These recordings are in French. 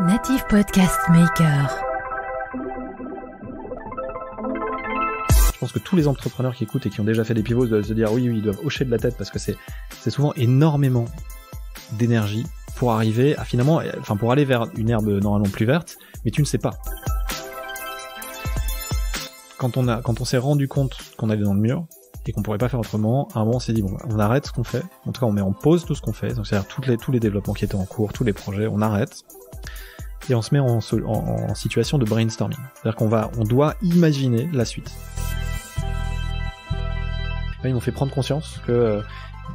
Native Podcast Maker. Je pense que tous les entrepreneurs qui écoutent et qui ont déjà fait des pivots doivent se dire oui, oui, ils doivent hocher de la tête parce que c'est souvent énormément d'énergie pour arriver à finalement, enfin pour aller vers une herbe normalement plus verte, mais tu ne sais pas. Quand on, on s'est rendu compte qu'on allait dans le mur, et qu'on pourrait pas faire autrement, à un moment on s'est dit bon on arrête ce qu'on fait, en tout cas on met en pause tout ce qu'on fait, donc c'est-à-dire les, tous les développements qui étaient en cours, tous les projets, on arrête, et on se met en, en, situation de brainstorming. C'est-à-dire qu'on va, on doit imaginer la suite. ils m'ont fait prendre conscience que euh,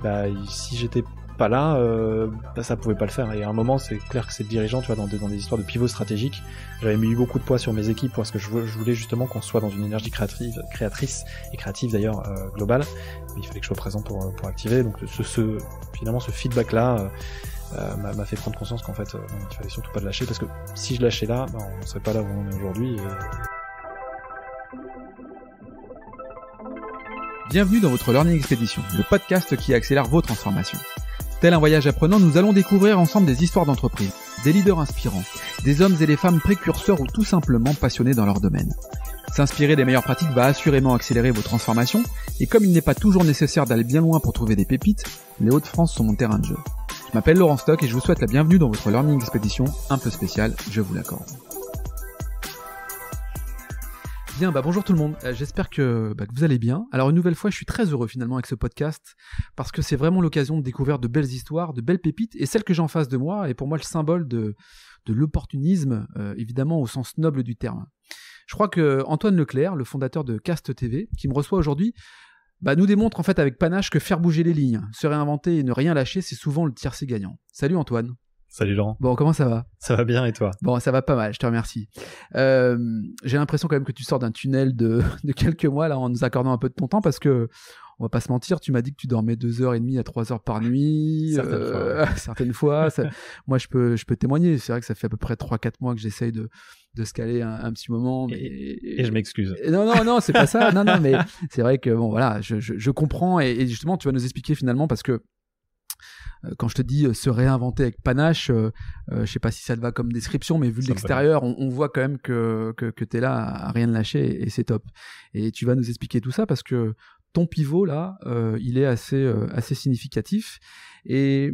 bah, si j'étais pas là, euh, bah, ça pouvait pas le faire. Et à un moment, c'est clair que c'est dirigeant, tu vois, dans des, dans des histoires de pivot stratégique, j'avais mis beaucoup de poids sur mes équipes parce que je, je voulais justement qu'on soit dans une énergie créatrice, créatrice et créative d'ailleurs euh, globale. Il fallait que je sois présent pour, pour activer. Donc ce, ce finalement ce feedback là. Euh, euh, m'a fait prendre conscience qu'en fait, euh, il fallait surtout pas le lâcher parce que si je lâchais là, ben, on serait pas là où on est aujourd'hui. Bienvenue dans votre Learning expédition le podcast qui accélère vos transformations. Tel un voyage apprenant, nous allons découvrir ensemble des histoires d'entreprise, des leaders inspirants, des hommes et des femmes précurseurs ou tout simplement passionnés dans leur domaine. S'inspirer des meilleures pratiques va assurément accélérer vos transformations, et comme il n'est pas toujours nécessaire d'aller bien loin pour trouver des pépites, les Hauts-de-France sont mon terrain de jeu. Je m'appelle Laurent Stock et je vous souhaite la bienvenue dans votre Learning Expédition un peu spéciale, je vous l'accorde. Bien, bah bonjour tout le monde. Euh, j'espère bah, que, vous allez bien. Alors une nouvelle fois, je suis très heureux finalement avec ce podcast parce que c'est vraiment l'occasion de découvrir de belles histoires, de belles pépites et celle que j'ai en face de moi est pour moi le symbole de, de l'opportunisme, euh, évidemment au sens noble du terme. Je crois que Antoine Leclerc, le fondateur de Cast TV, qui me reçoit aujourd'hui, bah, nous démontre en fait avec panache que faire bouger les lignes, se réinventer et ne rien lâcher, c'est souvent le tiercé gagnant. Salut Antoine. Salut Laurent. Bon, comment ça va Ça va bien et toi Bon, ça va pas mal, je te remercie. Euh, j'ai l'impression quand même que tu sors d'un tunnel de, quelques mois là en nous accordant un peu de ton temps parce que on va pas se mentir, tu m'as dit que tu dormais deux heures et demie à trois heures par nuit. Certaines euh, fois. moi, je peux, je peux témoigner. C'est vrai que ça fait à peu près trois, quatre mois que j'essaye de, de se caler un, petit moment. Et, je m'excuse. Non, non, non, c'est pas ça. non, non, mais c'est vrai que bon, voilà, je, je, comprends. Et, justement, tu vas nous expliquer finalement parce que euh, quand je te dis euh, se réinventer avec panache, je sais pas si ça te va comme description, mais vu de l'extérieur, on, voit quand même que, que, tu es là à rien lâcher et c'est top. Et tu vas nous expliquer tout ça parce que ton pivot là, euh, il est assez, euh, assez significatif. Et,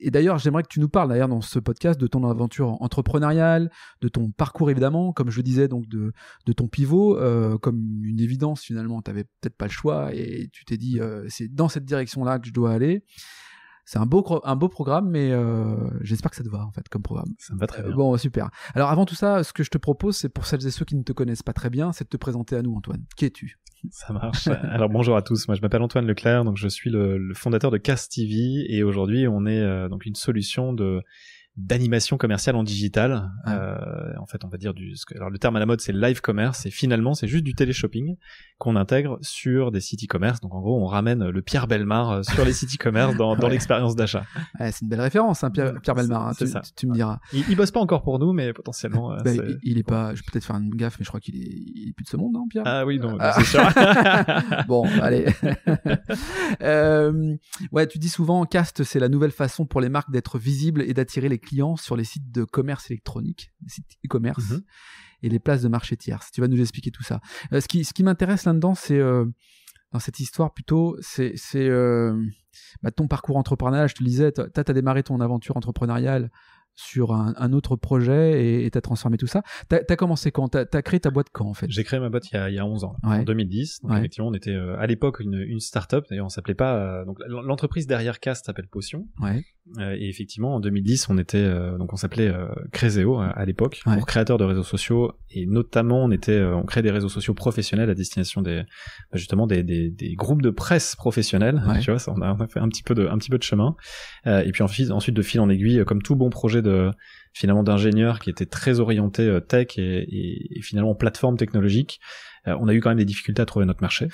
et d'ailleurs, j'aimerais que tu nous parles d'ailleurs dans ce podcast de ton aventure entrepreneuriale, de ton parcours évidemment, comme je le disais donc de, ton pivot, euh, comme une évidence finalement, tu n'avais peut-être pas le choix et tu t'es dit c'est dans cette direction là que je dois aller. C'est un beau, un beau programme, mais euh, j'espère que ça te va, en fait, comme programme. Ça me va très bien. bon, super. Alors, avant tout ça, ce que je te propose, c'est pour celles et ceux qui ne te connaissent pas très bien, c'est de te présenter à nous, Antoine. Qui es-tu ça marche. Alors bonjour à tous. Moi, je m'appelle Antoine Leclerc, donc je suis le, fondateur de Cast TV et aujourd'hui, on est euh, donc une solution de d'animation commerciale en digital. Ah. Euh, en fait, on va dire du. Alors le terme à la mode, c'est live commerce. Et finalement, c'est juste du téléshopping qu'on intègre sur des sites e-commerce. Donc en gros, on ramène le Pierre Belmar euh, sur les sites e-commerce dans, dans l'expérience d'achat. c'est une belle référence, hein, Pierre, Pierre Belmar. Hein, tu, me diras. Il, il, bosse pas encore pour nous, mais potentiellement. Euh, bah, il, est pas. Je vais peut-être faire une gaffe, mais je crois qu'il est, plus de ce monde, non, Pierre Ah oui, non, ah. c'est sûr. bon, allez. euh, ouais, tu dis souvent, cast, c'est la nouvelle façon pour les marques d'être visibles et d'attirer les clients sur les sites de commerce électronique, les sites e-commerce mhm. et les places de marché tierces. Tu vas nous expliquer tout ça. Euh, ce qui, ce qui m'intéresse là-dedans, c'est euh, dans cette histoire plutôt, c'est euh, bah, ton parcours entrepreneurial. Je te le disais, tu as, démarré ton aventure entrepreneuriale sur un, autre projet et t'as transformé tout ça. Tu as, commencé quand Tu as, créé ta boîte quand en fait J'ai créé ma boîte il y a, 11 ans, en 2010. Effectivement, on était euh, à l'époque une, start-up, d'ailleurs on s'appelait pas. Euh, donc l'entreprise derrière Cast s'appelle Potion. Euh, et effectivement, en 2010, on était donc on s'appelait Crézeo à, l'époque, pour créateur de réseaux sociaux et notamment on était on créait des réseaux sociaux professionnels à destination des bah, justement des, groupes de presse professionnels. Tu vois, on, a, fait un petit peu de un petit peu de chemin. et puis ensuite de fil en aiguille, comme tout bon projet finalement d'ingénieurs qui étaient très orientés euh, tech et, finalement plateforme technologique. Euh, on a eu quand même des difficultés à trouver notre marché.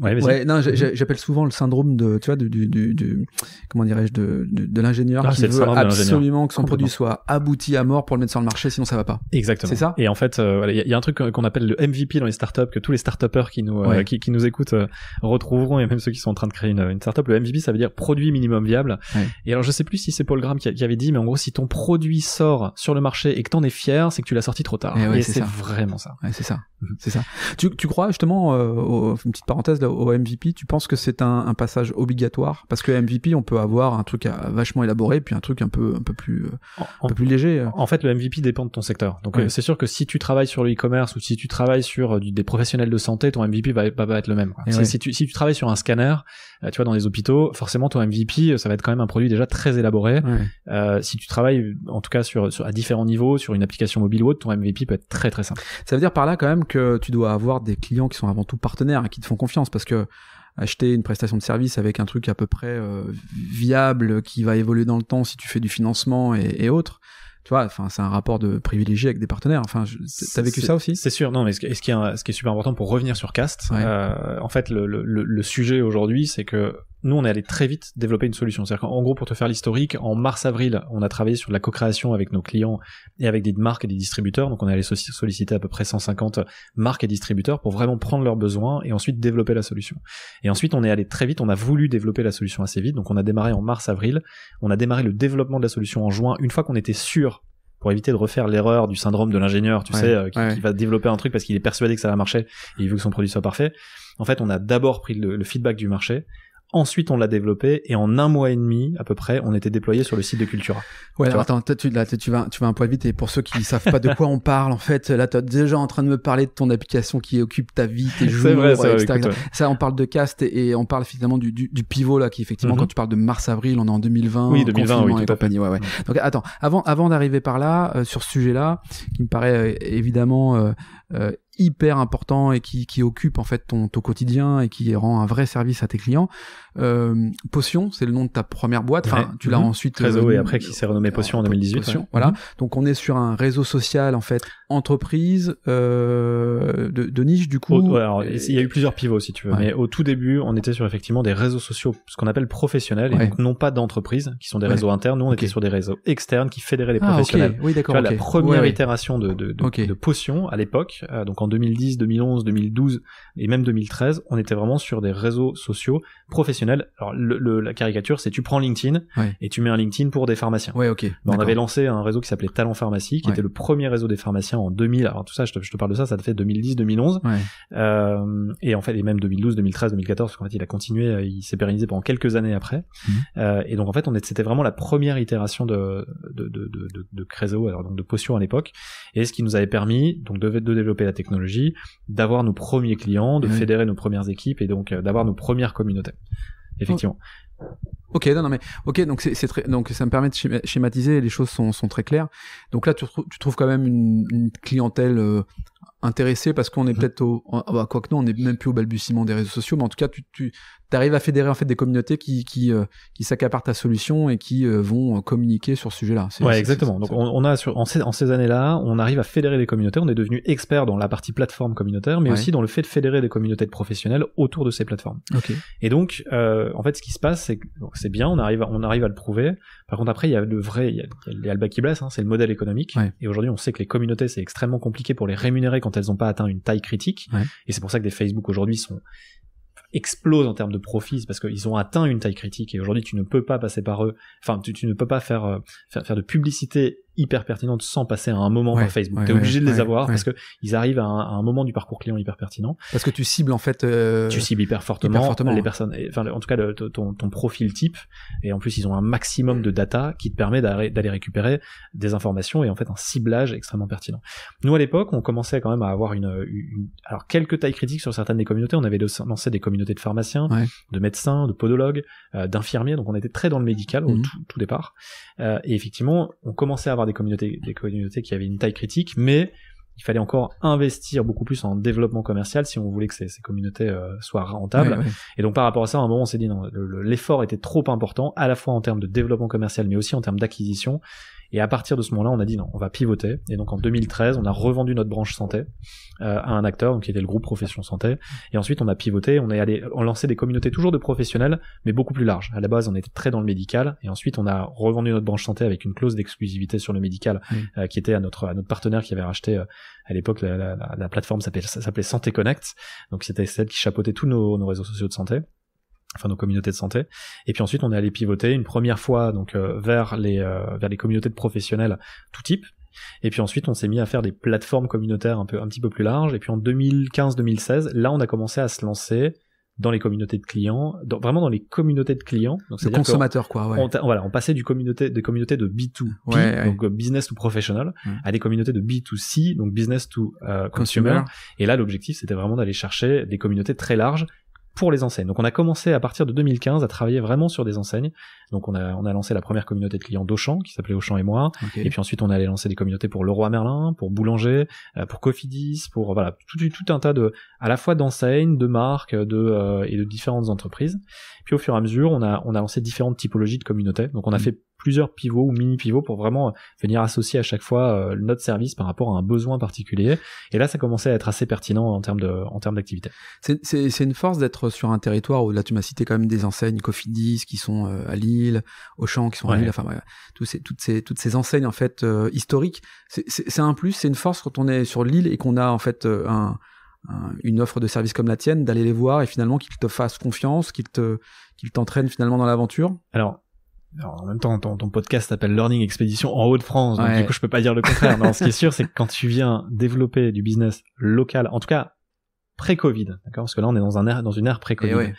Ouais, ouais non, mm-hmm. j'appelle souvent le syndrome de, tu vois, du, du, du, comment dirais-je, de, de, l'ingénieur ah, qui veut absolument que son produit soit abouti à mort pour le mettre sur le marché, sinon ça va pas. Exactement. C'est ça. Et en fait, euh, il y, a un truc qu'on appelle le MVP dans les startups que tous les startupeurs qui nous euh, qui, nous écoutent euh, retrouveront et même ceux qui sont en train de créer une, une startup. Le MVP, ça veut dire produit minimum viable. Et alors, je sais plus si c'est Paul Graham qui, avait dit, mais en gros, si ton produit sort sur le marché et que t'en es fier, c'est que tu l'as sorti trop tard. Eh et, c'est vraiment ça. c'est ça. Mm-hmm. c'est ça. Tu, tu crois justement, une petite parenthèse au MVP, tu penses que c'est un, passage obligatoire Parce que MVP, on peut avoir un truc vachement élaboré, puis un truc un peu, un peu plus, euh, un peu plus léger. En fait, le MVP dépend de ton secteur. Donc, euh, c'est sûr que si tu travailles sur le e-commerce ou si tu travailles sur euh, des professionnels de santé, ton MVP va, va, va être le même. Si, tu, si tu travailles sur un scanner, tu vois, dans les hôpitaux, forcément, ton MVP, ça va être quand même un produit déjà très élaboré. si tu travailles, en tout cas, sur, à différents niveaux, sur une application mobile ou autre, ton MVP peut être très, très simple. Ça veut dire par là, quand même, que tu dois avoir des clients qui sont avant tout partenaires, hein, qui te font confiance parce que acheter une prestation de service avec un truc à peu près euh, viable qui va évoluer dans le temps si tu fais du financement et, autres. Tu vois, enfin, c'est un rapport de privilégié avec des partenaires. Enfin, t'as vécu ça aussi C'est sûr, non. Mais ce, qui est, super important pour revenir sur Cast, euh, en fait, le sujet aujourd'hui, c'est que nous, on est allé très vite développer une solution. C'est-à-dire qu'en gros, pour te faire l'historique, en mars-avril, on a travaillé sur la co-création avec nos clients et avec des marques et des distributeurs. Donc, on est allé solliciter à peu près 150 marques et distributeurs pour vraiment prendre leurs besoins et ensuite développer la solution. Et ensuite, on est allé très vite. On a voulu développer la solution assez vite. Donc, on a démarré en mars-avril. On a démarré le développement de la solution en juin. Une fois qu'on était sûr pour éviter de refaire l'erreur du syndrome de l'ingénieur, tu sais, euh, qui, va développer un truc parce qu'il est persuadé que ça va marcher et il veut que son produit soit parfait. En fait, on a d'abord pris le, feedback du marché, Ensuite, on l'a développé et en un mois et demi, à peu près, on était déployé sur le site de Cultura. Ouais, attends, tu, là, tu vas, tu vas un poil vite et pour ceux qui savent pas de quoi on parle, en fait, là, t'es déjà en train de me parler de ton application qui occupe ta vie, tes jours, vrai, Ça, on parle de cast et, on parle finalement du, du, pivot là, qui effectivement, mhm. quand tu parles de mars-avril, on est en 2020. Oui, 2020, oui, mhm. Donc attends, avant, avant d'arriver par là, euh, sur ce sujet-là, qui me paraît euh, évidemment euh, euh hyper important et qui, qui occupe en fait ton, ton, quotidien et qui rend un vrai service à tes clients. Euh, Potion, c'est le nom de ta première boîte. Enfin, tu l'as mhm. ensuite. Réseau et euh, e, après qui s'est renommé Potion en 2018. voilà. Mhm. Donc on est sur un réseau social en fait entreprise euh, de, de, niche du coup. il y a eu plusieurs pivots si tu veux, mais au tout début, on était sur effectivement des réseaux sociaux, ce qu'on appelle professionnels et donc non pas d'entreprise, qui sont des réseaux internes. Nous on était sur des réseaux externes qui fédéraient les ah, professionnels. Oui d'accord. La première itération de, de, de, Potion à l'époque, euh, donc 2010, 2011, 2012 et même 2013, on était vraiment sur des réseaux sociaux professionnels. Alors la caricature, c'est tu prends LinkedIn et tu mets un LinkedIn pour des pharmaciens. ok. Ben, on avait lancé un réseau qui s'appelait Talent Pharmacie, qui était le premier réseau des pharmaciens en 2000. Alors tout ça, je te, parle de ça, ça te fait 2010, 2011. Euh, et en fait, et même 2012, 2013, 2014, parce qu'en fait, il a continué, euh, il s'est pérennisé pendant quelques années après. Mhm. Euh, et donc en fait, on c'était vraiment la première itération de de de alors donc de Potion à l'époque, et ce qui nous avait permis donc de développer la technologie d'avoir nos premiers clients, de fédérer nos premières équipes et donc euh, d'avoir nos premières communautés. Effectivement. Ok, non, non, mais ok, donc c'est très, donc ça me permet de schématiser, les choses sont, très claires. Donc là, tu, tu trouves quand même une, clientèle euh, intéressée parce qu'on est mmh. peut-être au, bah, quoi que non, on n'est même plus au balbutiement des réseaux sociaux, mais en tout cas, tu tu arrives à fédérer en fait des communautés qui qui, euh, qui s'accaparent ta solution et qui euh, vont euh, communiquer sur ce sujet-là. Ouais, exactement. Donc on, a sur, en, ces, années-là, on arrive à fédérer des communautés. On est devenu expert dans la partie plateforme communautaire, mais aussi dans le fait de fédérer des communautés de professionnels autour de ces plateformes. Et donc en fait, ce qui se passe, c'est c'est bien, on arrive à, on arrive à le prouver. Par contre, après, il y a le vrai, il y a, il qui blesse, hein, c'est le modèle économique. Et aujourd'hui, on sait que les communautés, c'est extrêmement compliqué pour les rémunérer quand elles n'ont pas atteint une taille critique. Et c'est pour ça que des Facebook aujourd'hui sont explose en termes de profits parce qu'ils ont atteint une taille critique et aujourd'hui tu ne peux pas passer par eux, enfin tu, ne peux pas faire, euh, faire de publicité hyper pertinentes sans passer à un moment par Facebook. T'es obligé de les avoir parce que ils arrivent à un, moment du parcours client hyper pertinent. Parce que tu cibles en fait. Euh, tu cibles hyper fortement, les hein. personnes, enfin en tout cas ton, ton, profil type. Et en plus ils ont un maximum de data qui te permet d'aller récupérer des informations et en fait un ciblage extrêmement pertinent. Nous à l'époque on commençait quand même à avoir une, alors quelques tailles critiques sur certaines des communautés. On avait lancé des communautés de pharmaciens, de médecins, de podologues, euh, d'infirmiers. Donc on était très dans le médical au mhm. tout, départ. Euh, et effectivement on commençait à avoir des communautés, des communautés qui avaient une taille critique, mais il fallait encore investir beaucoup plus en développement commercial si on voulait que ces, communautés euh, soient rentables. Et donc par rapport à ça, à un moment, on s'est dit l'effort était trop important, à la fois en termes de développement commercial, mais aussi en termes d'acquisition. Et à partir de ce moment-là, on a dit non, on va pivoter. Et donc en 2013, on a revendu notre branche santé euh, à un acteur, qui était le groupe Profession Santé. Et ensuite, on a pivoté, on est allé, on lançait des communautés toujours de professionnels, mais beaucoup plus larges. À la base, on était très dans le médical. Et ensuite, on a revendu notre branche santé avec une clause d'exclusivité sur le médical, mmh. euh, qui était à notre, à notre partenaire qui avait racheté euh, à l'époque la, la, la, s'appelait Santé Connect. Donc c'était celle qui chapeautait tous nos, nos réseaux sociaux de santé enfin nos communautés de santé. Et puis ensuite, on est allé pivoter une première fois donc euh, vers les euh, vers les communautés de professionnels tout type. Et puis ensuite, on s'est mis à faire des plateformes communautaires un peu un petit peu plus larges. Et puis en 2015-2016, là, on a commencé à se lancer dans les communautés de clients, vraiment dans les communautés de clients. Donc, le consommateurs quoi. Ouais. On, voilà, on passait du communauté, des communautés de B2B, donc euh, business to professional, mm. à des communautés de B2C, donc business to consumer. Et là, l'objectif, c'était vraiment d'aller chercher des communautés très larges pour les enseignes. Donc on a commencé à partir de 2015 à travailler vraiment sur des enseignes. Donc on a, on a lancé la première communauté de clients d'Auchan qui s'appelait Auchan et moi. Et puis ensuite on allait lancer des communautés pour Leroy Merlin, pour Boulanger, euh, pour Cofidis, pour voilà tout, tout un tas de à la fois d'enseignes, de marques, de euh, et de différentes entreprises. Puis au fur et à mesure on a on a lancé différentes typologies de communautés. Donc on a mm. fait plusieurs pivots ou mini pivots pour vraiment euh, venir associer à chaque fois euh, notre service par rapport à un besoin particulier. Et là, ça commençait à être assez pertinent en termes de, en termes d'activité. C'est une force d'être sur un territoire où là, tu m'as cité quand même des enseignes Cofidis qui sont euh, à Lille, Auchan qui sont à Lille, enfin, ouais, toutes ces, toutes ces, toutes ces enseignes en fait historiques. C'est un plus, c'est une force quand on est sur Lille et qu'on a en fait un, une offre de service comme la tienne, d'aller les voir et finalement qu'ils te fassent confiance, qu'ils te qu'ils t'entraînent finalement dans l'aventure Alors, en même temps, ton, podcast s'appelle Learning Expedition en Haut-de-France, donc du coup, je peux pas dire le contraire. ce qui est sûr, c'est que quand tu viens développer du business local, en tout cas pré-Covid, d'accord, parce que là, on est dans une ère pré-Covid. Eh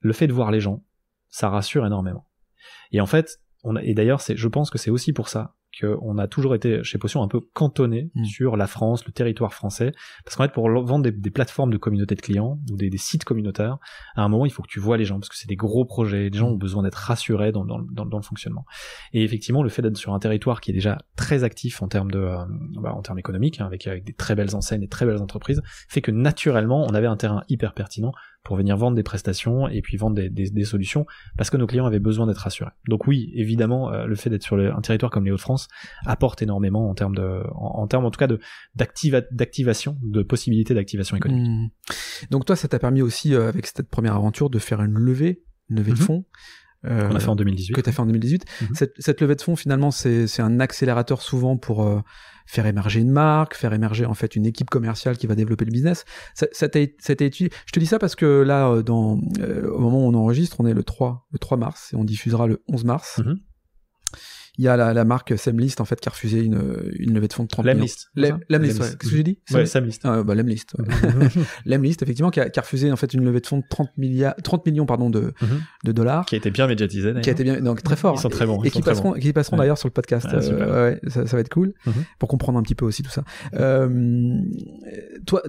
le fait de voir les gens, ça rassure énormément. Et en fait, on et d'ailleurs, c'est, je pense que c'est aussi pour ça on a toujours été chez Potion un peu cantonné mm. sur la France, le territoire français, parce qu'en fait pour vendre des, plateformes de communauté de clients ou des, sites communautaires, à un moment il faut que tu vois les gens parce que c'est des gros projets, les gens ont mm. besoin d'être rassurés dans, le fonctionnement. Et effectivement le fait d'être sur un territoire qui est déjà très actif en termes de euh, bah, en termes économiques, hein, avec, avec des très belles enseignes et très belles entreprises, fait que naturellement on avait un terrain hyper pertinent pour venir vendre des prestations et puis vendre des, des, des solutions parce que nos clients avaient besoin d'être rassurés. Donc oui, évidemment, euh, le fait d'être sur le, un territoire comme les Hauts-de-France apporte énormément en termes de, en, termes en tout cas de d'activation, de possibilités d'activation économique. Mmh. Donc toi, ça t'a permis aussi euh, avec cette première aventure de faire une levée, une levée de mmh. fonds. Euh, on a fait en 2018. Que tu as fait en 2018. Mmh. Cette, cette, levée de fonds, finalement, c'est un accélérateur souvent pour faire émerger une marque, faire émerger en fait une équipe commerciale qui va développer le business. Ça, ça Je te dis ça parce que là, euh, dans, euh, au moment où on enregistre, on est le 3, le 3 mars et on diffusera le 11 mars. Mm-hmm il y a la, marque Semlist en fait qui a refusé une, une levée de fonds de 30 millions. Lemlist, Qu'est-ce que j'ai dit ouais, Semlist. Ah, bah, Lemlist. Lemlist, effectivement, qui a, refusé en fait une levée de fonds de 30 milliards, 30 millions pardon de, mhm. de dollars. Qui a été bien médiatisé. Qui a été bien, donc très fort. très Et, qui passeront, qui d'ailleurs sur le podcast. Ah, euh, ça, va être cool mhm. pour comprendre un petit peu aussi tout ça. Euh, toi,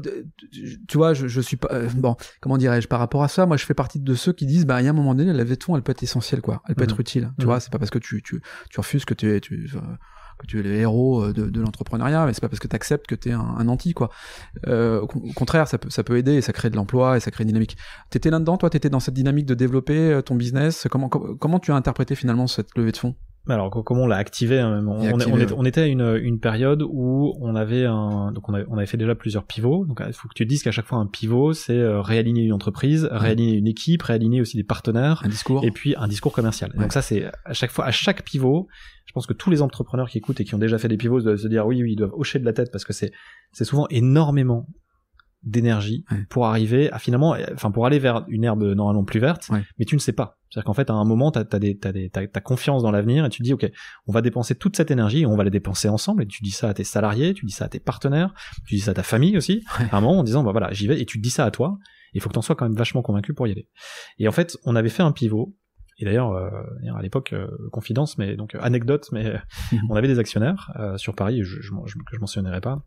tu vois, je, suis pas euh, bon. Comment dirais-je par rapport à ça Moi, je fais partie de ceux qui disent, bah, il y a un moment donné, la levée de fonds, elle peut être essentielle, quoi. Elle peut être mhm. utile. Tu vois, c'est pas parce que tu tu, tu refuses que tu es, tu, es le héros euh, de, l'entrepreneuriat, mais c'est pas parce que tu acceptes que tu es un, anti, quoi. Euh, au, contraire, ça peut, aider, et ça crée de l'emploi et ça crée une dynamique. T'étais là-dedans, toi, tu étais dans cette dynamique de développer euh, ton business. Comment, comment tu as interprété finalement cette levée de fonds alors comment on l'a activé, hein, on, était à une, période où on avait un, donc on fait déjà plusieurs pivots. Donc il faut que tu dises qu'à chaque fois un pivot, c'est euh, réaligner une entreprise, réaligner une équipe, réaligner aussi des partenaires, un discours, et puis un discours commercial. Donc ça c'est à chaque fois, à chaque pivot, je pense que tous les entrepreneurs qui écoutent et qui ont déjà fait des pivots doivent se dire oui, oui, ils doivent hocher de la tête parce que c'est c'est souvent énormément d'énergie pour arriver à finalement, euh, enfin pour aller vers une herbe normalement plus verte, mais tu ne sais pas. C'est-à-dire qu'en fait, à un moment, t'as as des, t'as t'as, confiance dans l'avenir et tu te dis, ok, on va dépenser toute cette énergie, et on va la dépenser ensemble. Et tu dis ça à tes salariés, tu dis ça à tes partenaires, tu dis ça à ta famille aussi. À un moment, en disant, bah voilà, j'y vais. Et tu dis ça à toi. Il faut que t'en sois quand même vachement convaincu pour y aller. Et en fait, on avait fait un pivot et d'ailleurs, euh, à l'époque, euh, confidence, mais donc anecdote, mais on avait des actionnaires sur Paris, je, je, je, que je mentionnerai pas,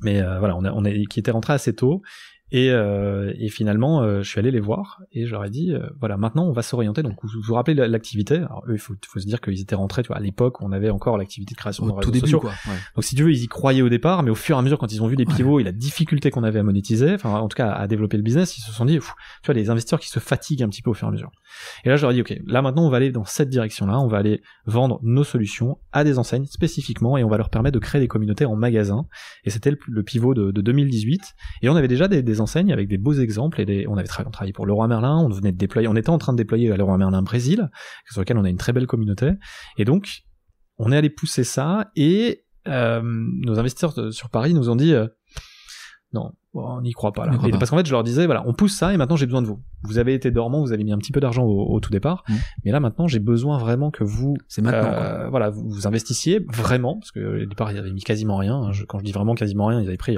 mais euh, voilà, on, est qui était rentré assez tôt et, euh, et finalement, euh, je suis allé les voir et je leur ai dit, euh, voilà, maintenant on va s'orienter. Donc vous vous rappelez l'activité Alors, Eux, il faut, faut, se dire qu'ils étaient rentrés, tu vois, à l'époque où on avait encore l'activité de création de réseaux tout Donc si tu veux, ils y croyaient au départ, mais au fur et à mesure, quand ils ont vu les pivots et la difficulté qu'on avait à monétiser, enfin en tout cas à, développer le business, ils se sont dit, tu vois, les investisseurs qui se fatiguent un petit peu au fur et à mesure. Et là, je leur ai dit, ok, là maintenant on va aller dans cette direction-là, on va aller vendre nos solutions à des enseignes spécifiquement et on va leur permettre de créer des communautés en magasin. Et c'était le, pivot de, 2018 et on avait déjà des enseignes avec des beaux exemples et on avait travaillé pour roi Merlin, on venait de déployer, on était en train de déployer à Leroy Merlin Brésil, sur lequel on a une très belle communauté. Et donc, on est allé pousser ça et euh, nos investisseurs sur Paris nous ont dit euh, non, on n'y croit pas là. Parce qu'en fait, je leur disais, voilà, on pousse ça et maintenant j'ai besoin de vous. Vous avez été dormant, vous avez mis un petit peu d'argent au, tout départ, mm. mais là maintenant j'ai besoin vraiment que vous, c'est maintenant, euh, voilà, vous, investissiez vraiment parce que au départ ils avaient mis quasiment rien. Hein. quand je dis vraiment quasiment rien, ils avaient pris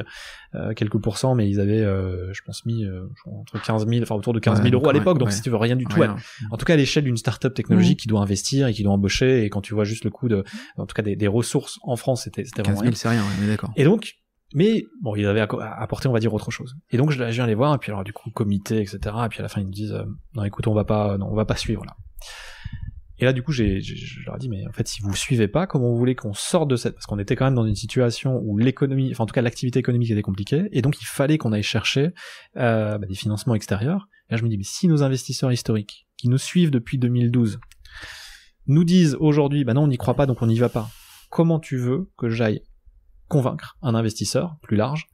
euh, quelques pourcents, mais ils avaient, euh, je pense, mis entre 15 000, enfin autour de 15 000 euros à l'époque. donc si tu veux rien du tout, en tout cas à l'échelle d'une start-up technologique mm. qui doit investir et qui doit embaucher et quand tu vois juste le coût de, en tout cas des, ressources en France, c'était, vraiment rien. c'est rien, d'accord. Et donc mais bon, ils avaient apporté, on va dire, autre chose. Et donc, je, viens les voir, et puis alors, du coup, comité, etc. Et puis à la fin, ils me disent, euh, non, écoute, on va pas, non, on va pas suivre là. Et là, du coup, j'ai, je leur ai dit, mais en fait, si vous suivez pas, comment vous voulez qu'on sorte de cette, parce qu'on était quand même dans une situation où l'économie, enfin, en tout cas, l'activité économique était compliquée, et donc il fallait qu'on aille chercher euh, bah, des financements extérieurs. Et là, je me dis, mais si nos investisseurs historiques, qui nous suivent depuis 2012, nous disent aujourd'hui, bah non, on n'y croit pas, donc on n'y va pas. Comment tu veux que j'aille convaincre un investisseur plus large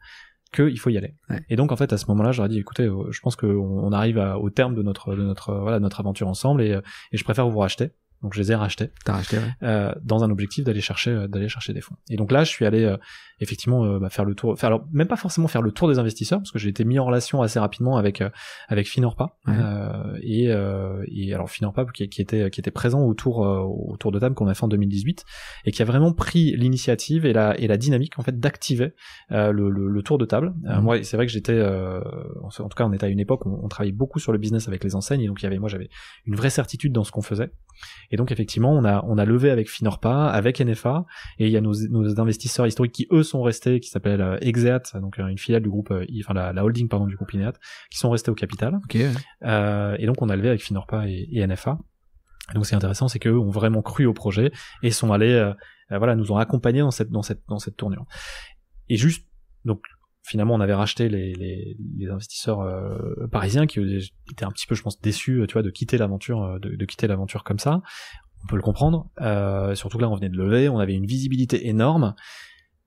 qu'il faut y aller. Et donc en fait à ce moment-là, j'aurais dit écoutez, euh, je pense qu'on arrive au terme de notre de notre euh, voilà notre aventure ensemble et euh, je préfère vous racheter donc je les ai rachetés. T'as racheté, euh, dans un objectif d'aller chercher, euh, d'aller chercher des fonds. Et donc là, je suis allé euh, effectivement bah, faire le tour, alors même pas forcément faire le tour des investisseurs, parce que j'ai été mis en relation assez rapidement avec avec Finorpa et, alors Finorpa qui, qui, était qui était présent autour autour de table qu'on a fait en 2018 et qui a vraiment pris l'initiative et la et la dynamique en fait d'activer le, le, tour de table. Mhm. Moi, c'est vrai que j'étais en, tout cas, on était à une époque où on, on travaillait beaucoup sur le business avec les enseignes et donc il y avait moi j'avais une vraie certitude dans ce qu'on faisait. Et donc effectivement, on a on a levé avec Finorpa, avec NFA, et il y a nos, nos investisseurs historiques qui eux sont restés, qui s'appellent euh, Exeat, donc euh, une filiale du groupe, euh, enfin la, holding pardon du groupe Ineat, qui sont restés au capital. et donc on a levé avec Finorpa et, et NFA. ce donc c'est intéressant, c'est qu'eux ont vraiment cru au projet et sont allés, voilà, nous ont accompagnés dans cette dans cette dans cette tournure. Et juste donc finalement on avait racheté les, investisseurs euh, parisiens qui euh, étaient un petit peu je pense déçus euh, tu vois de quitter l'aventure de, quitter l'aventure comme ça on peut le comprendre surtout que là on venait de lever on avait une visibilité énorme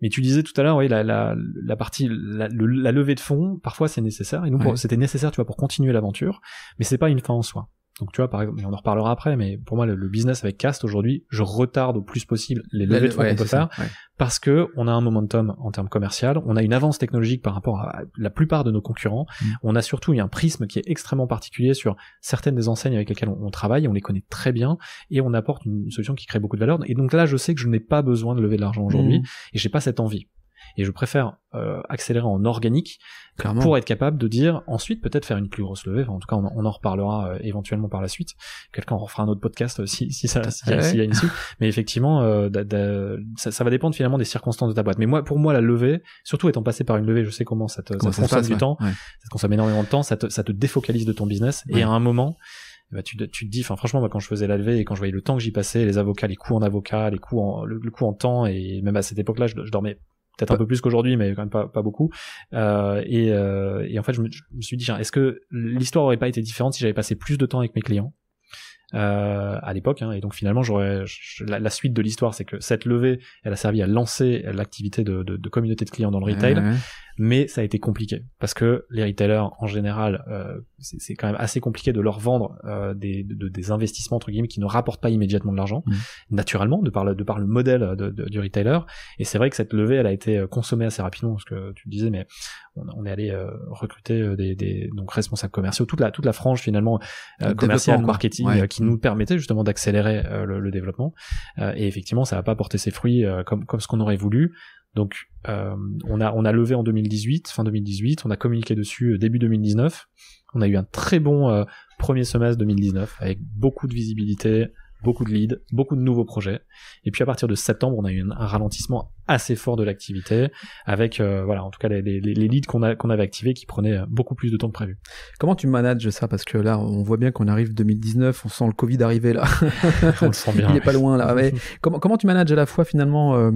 mais tu disais tout à l'heure oui la, partie la, levée de fonds parfois c'est nécessaire et nous c'était nécessaire tu vois pour continuer l'aventure mais c'est pas une fin en soi donc tu vois, par exemple, on en reparlera après, mais pour moi, le, business avec Cast aujourd'hui, je retarde au plus possible les levées de fonds qu'on peut faire ça, parce que on a un momentum en termes commercial, on a une avance technologique par rapport à la plupart de nos concurrents, mm. on a surtout un prisme qui est extrêmement particulier sur certaines des enseignes avec lesquelles on, travaille, on les connaît très bien et on apporte une, solution qui crée beaucoup de valeur. Et donc là, je sais que je n'ai pas besoin de lever de l'argent aujourd'hui mm. et j'ai pas cette envie. Et je préfère euh, accélérer en organique pour être capable de dire ensuite peut-être faire une plus grosse levée. en tout cas, on, en reparlera euh, éventuellement par la suite. Quelqu'un en fera un autre podcast euh, si, s'il y a une suite. Mais effectivement, ça, va dépendre finalement des circonstances de ta boîte. Mais moi, pour moi, la levée, surtout étant passé par une levée, je sais comment ça te, consomme du temps, ça te consomme énormément de temps, ça te, défocalise de ton business. Et à un moment, eh ben, tu, te dis, enfin franchement, quand je faisais la levée et quand je voyais le temps que j'y passais, les avocats, les coûts en avocat, les coûts le, coup coût en temps, et même à cette époque-là, je, dormais peut-être un peu plus qu'aujourd'hui, mais quand même pas, pas beaucoup. Euh, euh, et, en fait, je me, suis dit, est-ce que l'histoire aurait pas été différente si j'avais passé plus de temps avec mes clients euh, à l'époque hein, Et donc finalement, j'aurais la, suite de l'histoire, c'est que cette levée, elle a servi à lancer l'activité de, communauté de clients dans le retail mais ça a été compliqué parce que les retailers en général, euh, c'est quand même assez compliqué de leur vendre euh, des, des investissements entre guillemets qui ne rapportent pas immédiatement de l'argent, mmh. naturellement de par le, de par le modèle du retailer. Et c'est vrai que cette levée, elle a été euh, consommée assez rapidement parce que tu le disais, mais on, est allé recruter des, des, donc responsables commerciaux, toute la toute la frange finalement commerciale, marketing qui nous permettait justement d'accélérer le, développement. et effectivement, ça n'a pas porté ses fruits comme comme ce qu'on aurait voulu. Donc euh, on, a, on a levé en 2018, fin 2018, on a communiqué dessus euh, début 2019. On a eu un très bon euh, premier semestre 2019 avec beaucoup de visibilité, beaucoup de leads, beaucoup de nouveaux projets. Et puis à partir de septembre, on a eu un, ralentissement assez fort de l'activité avec, voilà, en tout cas les, les, les leads qu'on qu'on avait activés qui prenaient beaucoup plus de temps que prévu. Comment tu manages ça Parce que là, on voit bien qu'on arrive 2019, on sent le Covid arriver là. on le sent bien. Il est pas loin là. comment, comment tu manages à la fois finalement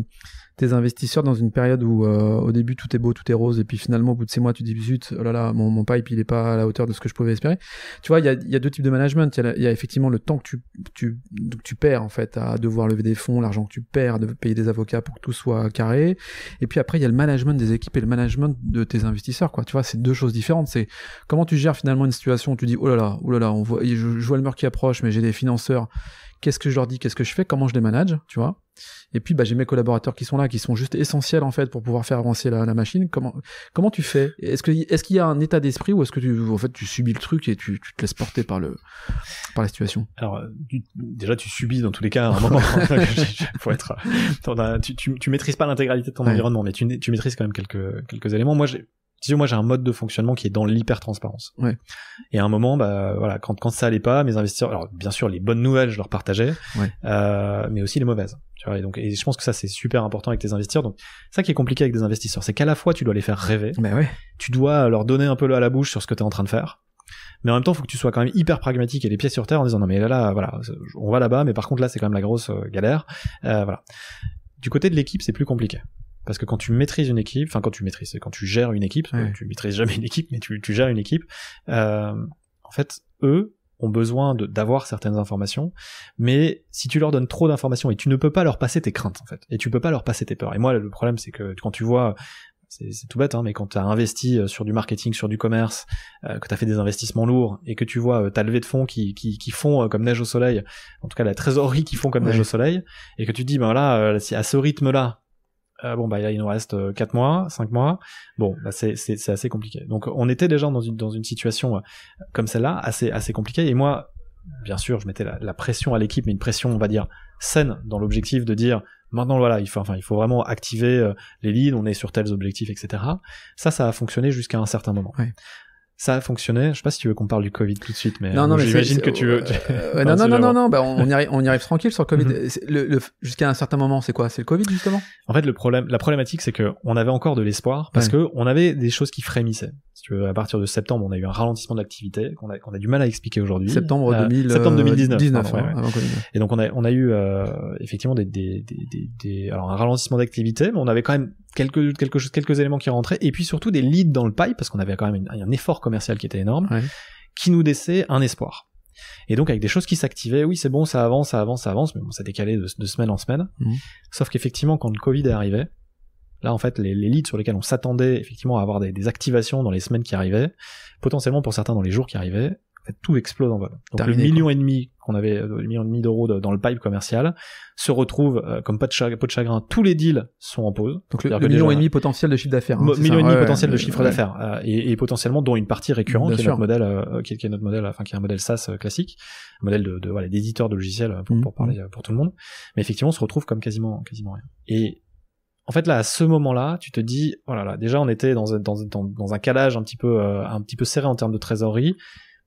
tes investisseurs dans une période où euh, au début tout est beau, tout est rose, et puis finalement au bout de ces mois tu dis zut, oh là là, mon, mon pipe il est pas à la hauteur de ce que je pouvais espérer. Tu vois, il y a, y a, deux types de management. Il y, y, a effectivement le temps que tu, tu, tu perds en fait à devoir lever des fonds, l'argent que tu perds, de payer des avocats pour que tout soit carré. Et puis après il y a le management des équipes et le management de tes investisseurs. Quoi. Tu vois, c'est deux choses différentes. C'est comment tu gères finalement une situation où tu dis oh là là, oh là là, on voit, je, je vois le mur qui approche, mais j'ai des financeurs qu'est-ce que je leur dis, qu'est-ce que je fais, comment je les manage, tu vois. Et puis bah, j'ai mes collaborateurs qui sont là, qui sont juste essentiels en fait pour pouvoir faire avancer la, machine. Comment comment tu fais Est-ce est-ce qu'il y a un état d'esprit ou est-ce que tu en fait tu subis le truc et tu, te laisses porter par le par la situation Alors déjà tu subis dans tous les cas. un moment, faut être euh, tu, tu, maîtrises pas l'intégralité de ton environnement, mais tu, tu maîtrises quand même quelques quelques éléments. Moi j'ai disons moi j'ai un mode de fonctionnement qui est dans l'hyper transparence. Et à un moment, bah voilà, quand ça allait pas, mes investisseurs, alors bien sûr les bonnes nouvelles je leur partageais, euh, mais aussi les mauvaises. et donc et je pense que ça c'est super important avec tes investisseurs. Donc ça qui est compliqué avec des investisseurs, c'est qu'à la fois tu dois les faire rêver, mais bah tu dois leur donner un peu à la bouche sur ce que tu es en train de faire. Mais en même temps, il faut que tu sois quand même hyper pragmatique et les pieds sur terre en disant non mais là là voilà, on va là-bas, mais par contre là c'est quand même la grosse euh, galère. Euh, voilà. Du côté de l'équipe, c'est plus compliqué. Parce que quand tu maîtrises une équipe, enfin quand tu maîtrises, quand tu gères une équipe, tu maîtrises jamais une équipe, mais tu, tu gères une équipe, euh, en fait, eux ont besoin d'avoir certaines informations, mais si tu leur donnes trop d'informations et tu ne peux pas leur passer tes craintes, en fait, et tu peux pas leur passer tes peurs. Et moi, le problème, c'est que quand tu vois c'est tout bête, hein, mais quand tu as investi euh, sur du marketing, sur du commerce, euh, que tu as fait des investissements lourds et que tu vois tu euh, ta levée de fonds qui, qui, qui font comme neige au soleil, en tout cas la trésorerie qui font comme neige au soleil, et que tu dis, ben là, à ce rythme-là, euh, bon bah là il nous reste 4 euh, mois, 5 mois. Bon, bah, c'est assez compliqué. Donc on était déjà dans une dans une situation euh, comme celle-là assez assez compliquée et moi bien sûr, je mettais la, pression à l'équipe mais une pression on va dire saine dans l'objectif de dire maintenant voilà, il faut enfin il faut vraiment activer les leads, on est sur tels objectifs etc. Ça ça a fonctionné jusqu'à un certain moment. Oui ça a fonctionné. Je sais pas si tu veux qu'on parle du Covid tout de suite, mais, non, non, j'imagine que tu veux. Euh, euh, non, non, non, non, non, bah on, y arrive, on y arrive tranquille sur le Covid. le, Jusqu'à un certain moment, c'est quoi C'est le Covid justement En fait, le problème, la problématique, c'est que on avait encore de l'espoir parce qu'on que on avait des choses qui frémissaient. Si tu à partir de septembre, on a eu un ralentissement d'activité qu'on a, du mal à expliquer aujourd'hui. Septembre, 2019. Euh, euh, hein, et donc on a, eu euh, effectivement des, un ralentissement d'activité, mais on avait quand même quelques, quelques éléments qui rentraient, et puis surtout des leads dans le pipe, parce qu'on avait quand même un effort commercial qui était énorme, qui nous laissait un espoir. Et donc avec des choses qui s'activaient, oui c'est bon, ça avance, ça avance, ça avance, mais bon, ça décalait de, de semaine en semaine. Mmh. Sauf qu'effectivement quand le Covid est arrivé, Là, en fait, les, les leads sur lesquels on s'attendait effectivement à avoir des, activations dans les semaines qui arrivaient, potentiellement pour certains dans les jours qui arrivaient, fait, tout explose en vol. Donc euh, le million et demi qu'on avait, le million demi d'euros dans le pipe commercial, se retrouve euh, comme pas de, chagrin, Tous les deals sont en pause. Donc le, million et demi potentiel de chiffre d'affaires. Hein, million et potentiel de chiffre d'affaires euh, et, potentiellement dont une partie récurrente qui est, notre modèle, qui, est, notre modèle, enfin qui est un modèle SaaS classique, modèle de, de voilà d'éditeur de logiciels pour, mhm. parler pour tout le monde. Mais effectivement, on se retrouve comme quasiment quasiment rien. Et en fait là à ce moment-là, tu te dis voilà oh déjà on était dans un, calage un petit peu euh, un petit peu serré en termes de trésorerie,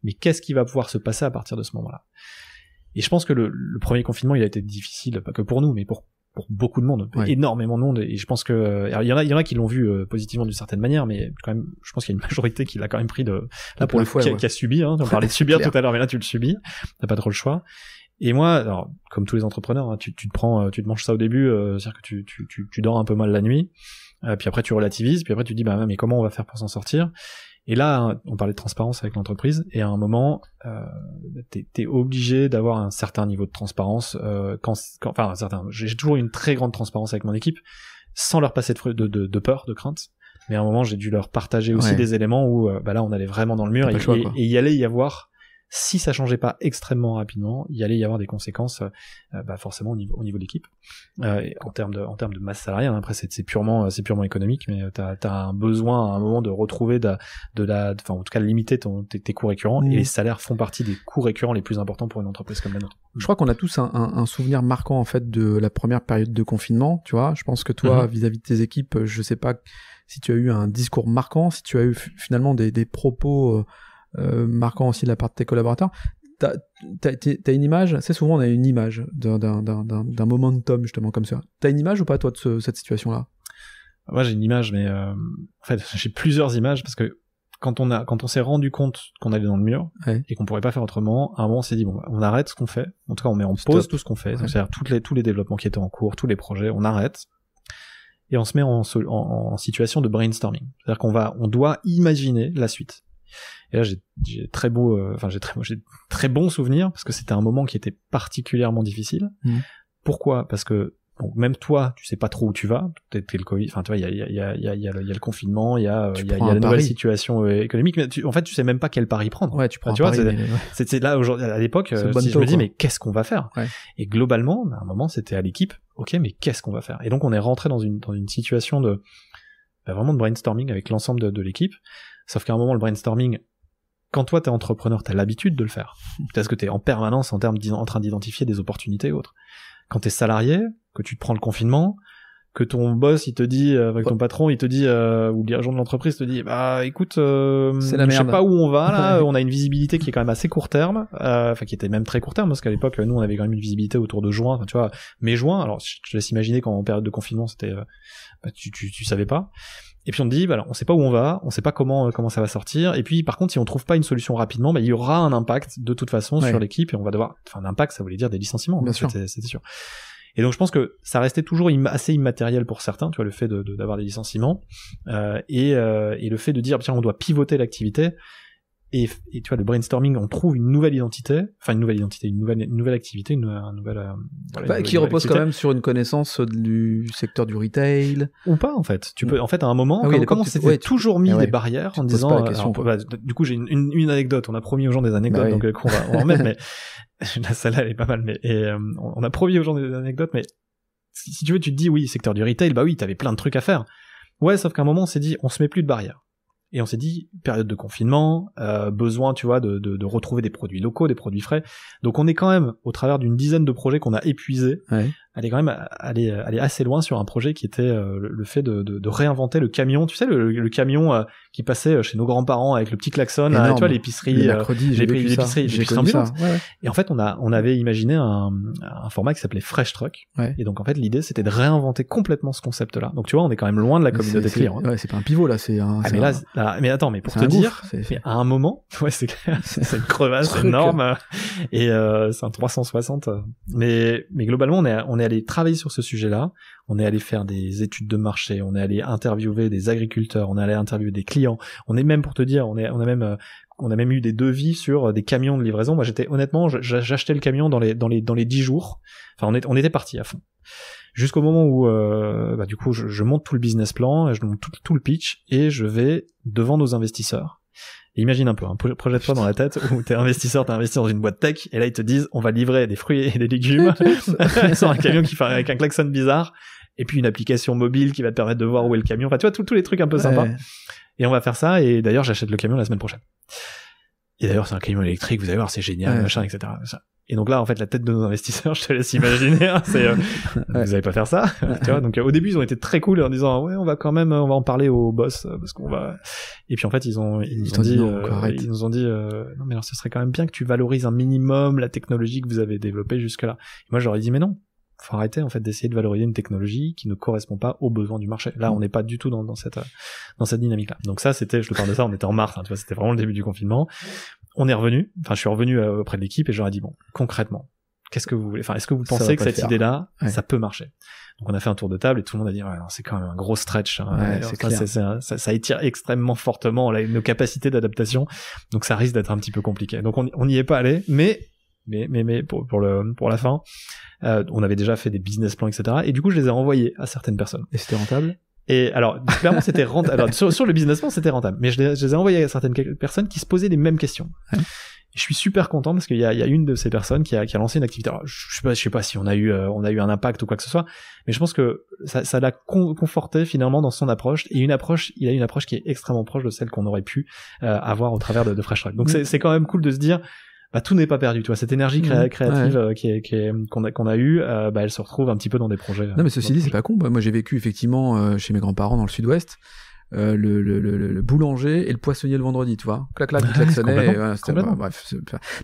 mais qu'est-ce qui va pouvoir se passer à partir de ce moment-là Et je pense que le, premier confinement, il a été difficile pas que pour nous, mais pour beaucoup de monde, énormément de monde, et je pense que euh, il y en a, il y en qui l'ont vu euh, positivement d'une certaine manière, mais quand même, je pense qu'il y a une majorité qui l'a quand même pris de là pour le fois, qui, a subi. Hein, on parlait de subir tout à l'heure, mais là tu le subis, t'as pas trop le choix. Et moi, alors, comme tous les entrepreneurs, hein, tu, te prends, euh, tu te manges ça au début, euh, c'est-à-dire que tu, dors un peu mal la nuit, euh, puis après tu relativises, puis après tu dis bah mais comment on va faire pour s'en sortir Et là, hein, on parlait de transparence avec l'entreprise, et à un moment, euh, t'es es obligé d'avoir un certain niveau de transparence, quand, enfin J'ai toujours une très grande transparence avec mon équipe, sans leur passer de, de, de, peur, de crainte. Mais à un moment, j'ai dû leur partager aussi des éléments où bah là, on allait vraiment dans le mur et, il y allait y avoir si ça changeait pas extrêmement rapidement, il y allait y avoir des conséquences euh, euh, bah forcément au niveau, au niveau de l'équipe. Euh, en termes de, en termes de masse salariale, hein, après c'est, purement, c'est purement économique, mais tu as, un besoin à un moment de retrouver de, de la, enfin en tout cas de limiter tes, coûts récurrents et mmh. les salaires font partie des coûts récurrents les plus importants pour une entreprise comme la nôtre. Je crois qu'on a tous un, un, souvenir marquant en fait de la première période de confinement. Tu vois, je pense que toi, mhm. vis-à-vis de tes équipes, je sais pas si tu as eu un discours marquant, si tu as eu finalement des, des propos euh, marquant aussi de la part de tes collaborateurs t'as as, une image, c'est souvent on a une image d'un d'un momentum justement comme ça. T'as une image ou pas toi de cette situation-là Moi j'ai une image, mais euh, en fait j'ai plusieurs images parce que quand on a quand on s'est rendu compte qu'on allait dans le mur et qu'on pourrait pas faire autrement, à un moment on s'est dit bon bah, on arrête ce qu'on fait. En tout cas on met en pause tout ce qu'on fait, c'est-à-dire tous les tous les développements qui étaient en cours, tous les projets, on arrête et on se met en, en, en situation de brainstorming, c'est-à-dire qu'on va on doit imaginer la suite. Et là, j'ai très beau, euh, enfin, j'ai très, très bon souvenir parce que c'était un moment qui était particulièrement difficile. Mm. Pourquoi Parce que même toi, tu sais pas trop où tu vas. Peut-être le Covid. Enfin, tu vois, il y a, y, a, y a, le confinement, il y a, y a, la nouvelle situation euh, économique. Mais en fait, tu sais même pas quel pari prendre. Ouais, tu prends. tu vois, c'était là aujourd'hui à l'époque. Euh, je me dis, mais qu'est-ce qu'on va faire Et globalement, bah, à un moment, c'était à l'équipe. Ok, mais qu'est-ce qu'on va faire Et donc, on est rentré dans une dans une situation de bah, vraiment de brainstorming avec l'ensemble de, de l'équipe. Sauf qu'à un moment, le brainstorming, quand toi t'es entrepreneur, t'as l'habitude de le faire. Parce que t'es en permanence en, termes en train d'identifier des opportunités autres. Quand t'es salarié, que tu te prends le confinement, que ton boss il te dit euh, avec ton patron il te dit euh, ou le dirigeant de l'entreprise te dit bah écoute euh, c'est je sais pas où on va là on a une visibilité qui est quand même assez court terme enfin qui était même très court terme parce qu'à l'époque nous on avait quand même une visibilité autour de juin tu vois mai juin alors je te laisse imaginer qu'en période de confinement c'était bah, tu, tu, tu savais pas et puis on dit, bah, on sait pas où on va, on sait pas comment euh, comment ça va sortir. Et puis par contre, si on trouve pas une solution rapidement, bah, il y aura un impact de toute façon sur l'équipe et on va devoir. Enfin, impact, ça voulait dire des licenciements. Bien sûr, c'était sûr. Et donc je pense que ça restait toujours assez immatériel pour certains, tu vois, le fait d'avoir de, des licenciements euh, et, euh, et le fait de dire tiens on doit pivoter l'activité. Et, et, tu vois, le brainstorming, on trouve une nouvelle identité, enfin une nouvelle identité, une nouvelle, nouvelle activité, une, euh, bah, nouvelle. qui repose quand même sur une connaissance euh, du secteur du retail. Ou pas, en fait. Tu mm. peux, en fait, à un moment, ah comment on s'était toujours mis ah des barrières en disant. Euh, bah, du coup, j'ai une, une, anecdote. On a promis aux gens des anecdotes, donc on va on remettre, mais la salle elle est pas mal. Mais et, on a promis aux gens des anecdotes, mais si, si tu veux, tu te dis oui, secteur du retail, bah oui, t'avais plein de trucs à faire. Ouais, sauf qu'à un moment, on s'est dit, on se met plus de barrières. Et on s'est dit, période de confinement, euh, besoin, tu vois, de, de, retrouver des produits locaux, des produits frais. Donc on est quand même au travers d'une dizaine de projets qu'on a épuisés. Ouais elle est quand même allée, assez loin sur un projet qui était euh, le fait de, de, réinventer le camion. Tu sais, le, camion euh, qui passait chez nos grands-parents avec le petit klaxon, tu vois, l'épicerie, l'épicerie, Et en fait, on, a, on avait imaginé un, format qui s'appelait Fresh Truck. Et donc, en fait, l'idée, c'était de réinventer complètement ce concept-là. Donc, tu vois, on est quand même loin de la communauté client. Hein. Ouais, c'est pas un pivot, là, c'est un. Ah, mais, attends, mais pour te dire, à un moment, ouais, c'est clair, c'est une crevasse énorme. Et euh, c'est un 360. Mais, mais globalement, on est, on est allé travailler sur ce sujet-là, on est allé faire des études de marché, on est allé interviewer des agriculteurs, on est allé interviewer des clients, on est même pour te dire, on, est, on a même euh, on a même eu des devis sur euh, des camions de livraison. Moi, j'étais honnêtement, j'achetais le camion dans les dans les dix jours. Enfin, on, est, on était parti à fond. Jusqu'au moment où, euh, bah, du coup, je, monte tout le business plan, je monte tout, le pitch et je vais devant nos investisseurs imagine un peu, un hein. projet toi dans la tête où t'es investisseur, t'es investi dans une boîte tech, et là ils te disent on va livrer des fruits et des légumes sur un camion qui fait avec un klaxon bizarre, et puis une application mobile qui va te permettre de voir où est le camion. Enfin, tu vois, tous les trucs un peu sympas. Et on va faire ça, et d'ailleurs j'achète le camion la semaine prochaine. Et d'ailleurs c'est un camion électrique, vous allez voir, c'est génial, machin, etc. ça. Et donc là, en fait, la tête de nos investisseurs, je te laisse imaginer, hein, c'est euh, vous n'allez pas faire ça. tu vois donc euh, au début, ils ont été très cool en disant ouais, on va quand même, euh, on va en parler au boss parce qu'on va. Et puis en fait, ils ont ils, nous ont dit, non, ils nous ont dit non mais alors ce serait quand même bien que tu valorises un minimum la technologie que vous avez développée jusque là. Et moi, j'aurais dit mais non, faut arrêter en fait d'essayer de valoriser une technologie qui ne correspond pas aux besoins du marché. Là, mm. on n'est pas du tout dans, dans cette dans cette dynamique-là. Donc ça, c'était, je te parle de ça, on était en mars, hein, tu vois, c'était vraiment le début du confinement on est revenu, enfin je suis revenu euh, auprès de l'équipe et j'aurais dit bon, concrètement, qu'est-ce que vous voulez, enfin est-ce que vous pensez que cette idée-là, ça peut marcher Donc on a fait un tour de table et tout le monde a dit c'est quand même un gros stretch, hein. ça, étire extrêmement fortement nos capacités d'adaptation, donc ça risque d'être un petit peu compliqué. Donc on n'y est pas allé, mais mais mais mais pour, pour le pour la fin, euh, on avait déjà fait des business plans etc. Et du coup je les ai renvoyés à certaines personnes. Et c'était rentable et alors, clairement, c'était rentable. Alors, sur, le business plan, c'était rentable. Mais je les, ai envoyés à certaines personnes qui se posaient les mêmes questions. Je suis super content parce qu'il y, a, une de ces personnes qui a, lancé une activité. je sais sais pas si on a eu, euh, on a eu un impact ou quoi que ce soit, mais je pense que ça, l'a conforté finalement dans son approche. Et une approche, il a une approche qui est extrêmement proche de celle qu'on aurait pu euh, avoir au travers de, de Fresh Track. Donc, mm. c'est quand même cool de se dire, bah, tout n'est pas perdu, tu Cette énergie mmh. créative euh, qui qu'on a, qu'on eue, euh, bah, elle se retrouve un petit peu dans des projets. Non, mais ceci dit, c'est pas con. Bah, moi, j'ai vécu effectivement euh, chez mes grands-parents dans le sud-ouest. Euh, le, le, le, boulanger et le poissonnier le vendredi, tu vois. Clac, clac, ah, Voilà, bref,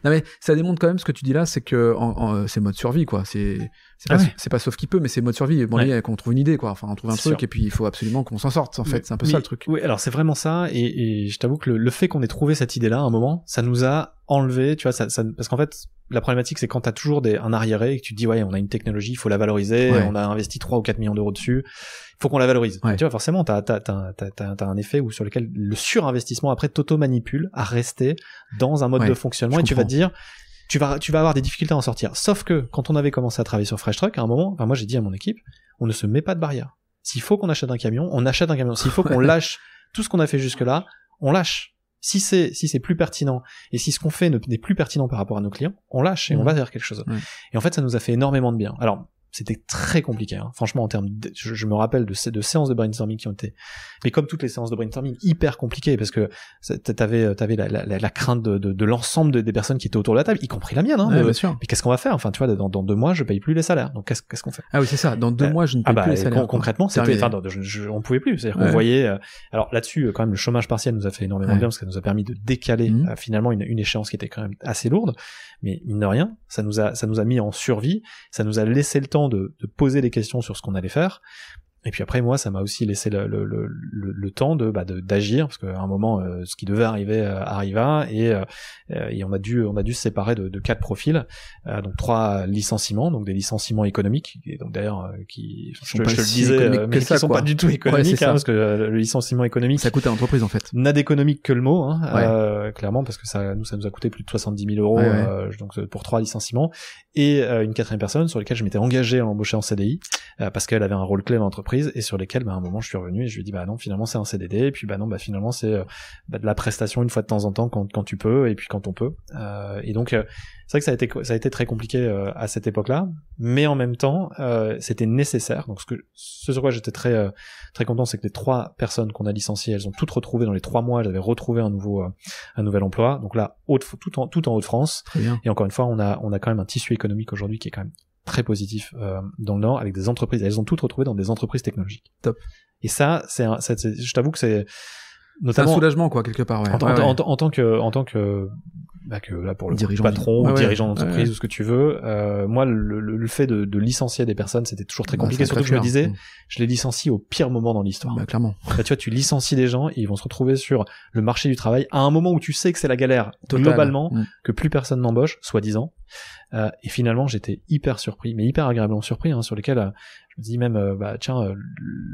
non mais ça démontre quand même ce que tu dis là, c'est que euh, c'est mode survie, quoi. C'est ah c'est pas, sauf qui peut, mais c'est mode survie. Bon, ouais. qu'on trouve une idée, quoi. Enfin, on trouve un truc et puis il faut absolument qu'on s'en sorte, en fait. C'est un peu ça le truc. Oui, alors c'est vraiment ça. Et, je t'avoue que le, fait qu'on ait trouvé cette idée-là, à un moment, ça nous a enlevé, tu vois, ça, parce qu'en fait, la problématique, c'est quand t'as toujours des, un arriéré et que tu dis, ouais, on a une technologie, il faut la valoriser, on a investi 3 ou 4 millions d'euros dessus, faut qu'on la valorise. Tu vois, forcément, t'as as, un effet où, sur lequel le surinvestissement après t'auto-manipule à rester dans un mode de fonctionnement et tu vas dire, tu vas, tu vas avoir des difficultés à en sortir. Sauf que quand on avait commencé à travailler sur Fresh Truck, à un moment, enfin, moi j'ai dit à mon équipe, on ne se met pas de barrière. S'il faut qu'on achète un camion, on achète un camion. S'il faut qu'on lâche tout ce qu'on a fait jusque-là, on lâche. Si c'est si c'est plus pertinent et si ce qu'on fait n'est plus pertinent par rapport à nos clients, on lâche et on mmh. va faire quelque chose. Et en fait, ça nous a fait énormément de bien. Alors, c'était très compliqué. Hein. Franchement, en termes, je, me rappelle de ces de séances de brainstorming qui ont été, mais comme toutes les séances de brainstorming, hyper compliquées parce que t'avais euh, avais la, la, la, crainte de, de, l'ensemble des personnes qui étaient autour de la table, y compris la mienne. Hein, Mais qu'est-ce qu'on va faire Enfin, tu vois, dans, deux mois, je paye plus les salaires. Donc qu'est-ce qu'on fait Ah oui, c'est ça. Dans deux euh, mois, je ne ah paye bah, plus les salaires. concrètement, c'était, enfin, on pouvait plus. C'est-à-dire qu'on voyait. Euh, alors là-dessus, quand même, le chômage partiel nous a fait énormément de bien parce que ça nous a permis de décaler mmh. finalement une, échéance qui était quand même assez lourde. Mais mine de rien, ça nous a ça nous a mis en survie, ça nous a laissé le temps de, de poser des questions sur ce qu'on allait faire et puis après, moi, ça m'a aussi laissé le, le, le, le temps de bah, d'agir parce qu'à un moment, euh, ce qui devait arriver euh, arriva et, euh, et, on a dû on a dû se séparer de, de quatre profils, donc trois licenciements, donc des licenciements économiques, et donc d'ailleurs qui je, le disais, mais sont pas du tout économiques hein. parce que le licenciement économique ça coûte à l'entreprise en fait. N'a d'économique que le mot, hein, clairement parce que ça nous ça nous a coûté plus de 70 000 euros donc pour trois licenciements et une quatrième personne sur laquelle je m'étais engagé à l'embaucher en CDI parce qu'elle avait un rôle clé dans l'entreprise et sur lesquelles bah, à un moment je suis revenu et je lui ai dit bah non finalement c'est un CDD et puis bah non bah finalement c'est euh, bah, de la prestation une fois de temps en temps quand, tu peux et puis quand on peut euh, et donc euh, c'est vrai que ça a été ça a été très compliqué à cette époque-là mais en même temps c'était nécessaire donc ce que ce sur quoi j'étais très très content c'est que les trois personnes qu'on a licenciées elles ont toutes retrouvé dans les trois mois elles avaient retrouvé un nouveau un nouvel emploi donc là haute, tout en tout en Haute-France et encore une fois on a on a quand même un tissu économique aujourd'hui qui est quand même très positif euh, dans le Nord avec des entreprises. Elles ont toutes retrouvé dans des entreprises technologiques. Top. Et ça, c'est, je t'avoue que c'est notamment un soulagement quoi quelque part. Ouais. En, tant que, en tant que, bah que là pour le patron, ou dirigeant d'entreprise ou ce que tu veux, euh, moi le, fait de, de, licencier des personnes c'était toujours très bah, compliqué. Bah, surtout que je me disais, mm. je les licencie au pire moment dans l'histoire. Bah, clairement. tu vois, tu licencies des gens ils vont se retrouver sur le marché du travail à un moment où tu sais que c'est la galère globalement, mm. que plus personne n'embauche, soi-disant euh, et finalement, j'étais hyper surpris, mais hyper agréablement surpris, hein, sur lesquels euh, je me dis même, euh, bah tiens,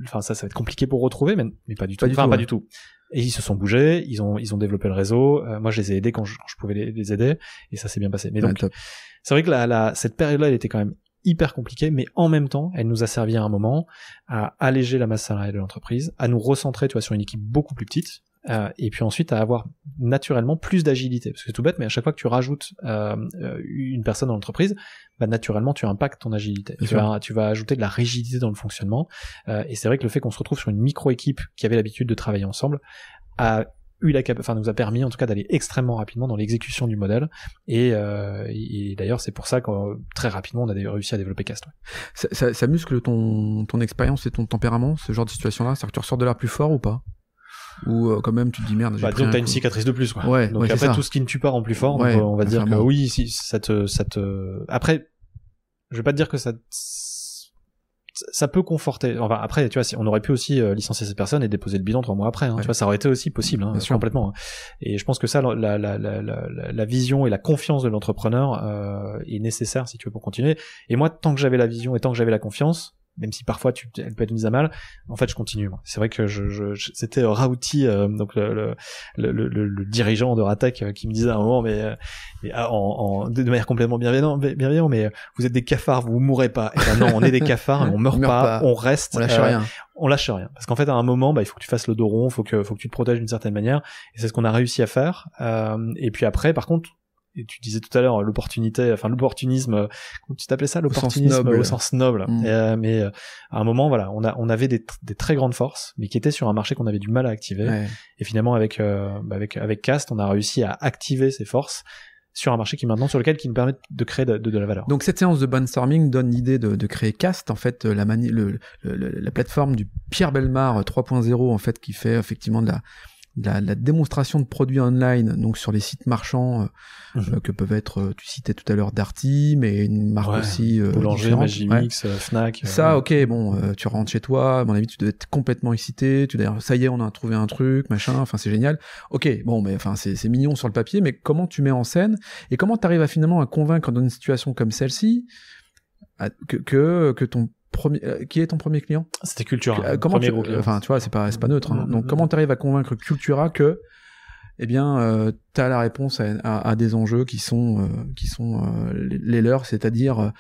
enfin ça, ça va être compliqué pour retrouver, mais, pas du tout. pas du tout. Et ils se sont bougés, ils ont, ils ont développé le réseau. moi, je les ai aidés quand je, pouvais les, aider, et ça s'est bien passé. Mais donc, c'est vrai que la, cette période-là, elle était quand même hyper compliquée, mais en même temps, elle nous a servi à un moment à alléger la masse salariale de l'entreprise, à nous recentrer, tu vois, sur une équipe beaucoup plus petite, euh, et puis ensuite à avoir naturellement plus d'agilité. Parce que c'est tout bête, mais à chaque fois que tu rajoutes euh, euh une personne dans l'entreprise, bah, naturellement tu impactes ton agilité. Tu vas, tu vas, ajouter de la rigidité dans le fonctionnement. Euh, et c'est vrai que le fait qu'on se retrouve sur une micro-équipe qui avait l'habitude de travailler ensemble a eu la enfin nous a permis en tout cas d'aller extrêmement rapidement dans l'exécution du modèle et, d'ailleurs c'est pour ça que très rapidement on a réussi à développer Cast. Ça, ça, muscle ton, ton expérience et ton tempérament ce genre de situation là, c'est-à-dire que tu ressors de là plus fort ou pas ou euh, quand même tu te dis merde. Bah, donc t'as une cicatrice de plus, quoi. Ouais, donc après tout ce qui ne tue pas rend plus fort. on va dire que oui, si, ça te, ça te. Après, je vais pas te dire que ça. Ça peut conforter. Enfin, après, tu vois, on aurait pu aussi euh, licencier cette personne et déposer le bilan trois mois après. Hein, tu vois, ça aurait été aussi possible, hein, complètement. Hein. Et je pense que ça, la, la, la, la vision et la confiance de l'entrepreneur euh, est nécessaire si tu veux pour continuer. Et moi, tant que j'avais la vision et tant que j'avais la confiance, même si parfois tu, elle peut être mise à mal. En fait, je continue. C'est vrai que je, je, c'était Raouti, euh, donc le dirigeant de Ratak, euh, qui me disait à un moment, mais, euh, ah, en, de manière complètement bienveillante, bienveillant, mais vous êtes des cafards, vous mourrez pas. Eh ben non, on est des cafards, on meurt, meurt pas, on reste. On lâche rien. On lâche rien, parce qu'en fait, à un moment, bah, il faut que tu fasses le dos rond, faut que, faut que tu te protèges d'une certaine manière, et c'est ce qu'on a réussi à faire. et puis après, par contre, et tu disais tout à l'heure l'opportunité, enfin l'opportunisme, euh, comment tu t'appelais ça, l'opportunisme au sens noble. Mm. Euh, mais euh, à un moment, voilà, on a on avait des, très grandes forces, mais qui étaient sur un marché qu'on avait du mal à activer. Et finalement, avec bah, avec avec Cast, on a réussi à activer ces forces sur un marché qui maintenant sur lequel qui me permet de créer de, la valeur. Donc cette séance de brainstorming donne l'idée de, créer Cast en fait la le, la plateforme du Pierre Belmar 3.0 en fait qui fait effectivement de la la, démonstration de produits online, donc sur les sites marchands euh, mhm. euh, que peuvent être, euh, tu citais tout à l'heure Darty, mais une marque aussi Boulanger, Magimix, Fnac. Ça, ok, bon, tu rentres chez toi, à mon avis, tu devais être complètement excité. Tu d'ailleurs, ça y est, on a trouvé un truc, machin. Enfin, c'est génial. Ok, bon, mais enfin, c'est mignon sur le papier, mais comment tu mets en scène et comment tu arrives à finalement à convaincre dans une situation comme celle-ci ah, que, que, que ton premier, euh, qui est ton premier client C'était Cultura. Euh, comment tu, euh, enfin, tu vois, c'est pas, pas neutre. Hein. Mm, Donc, mm, comment mm. tu arrives à convaincre Cultura que, eh bien, la réponse à, des enjeux qui sont, qui sont les leurs, c'est-à-dire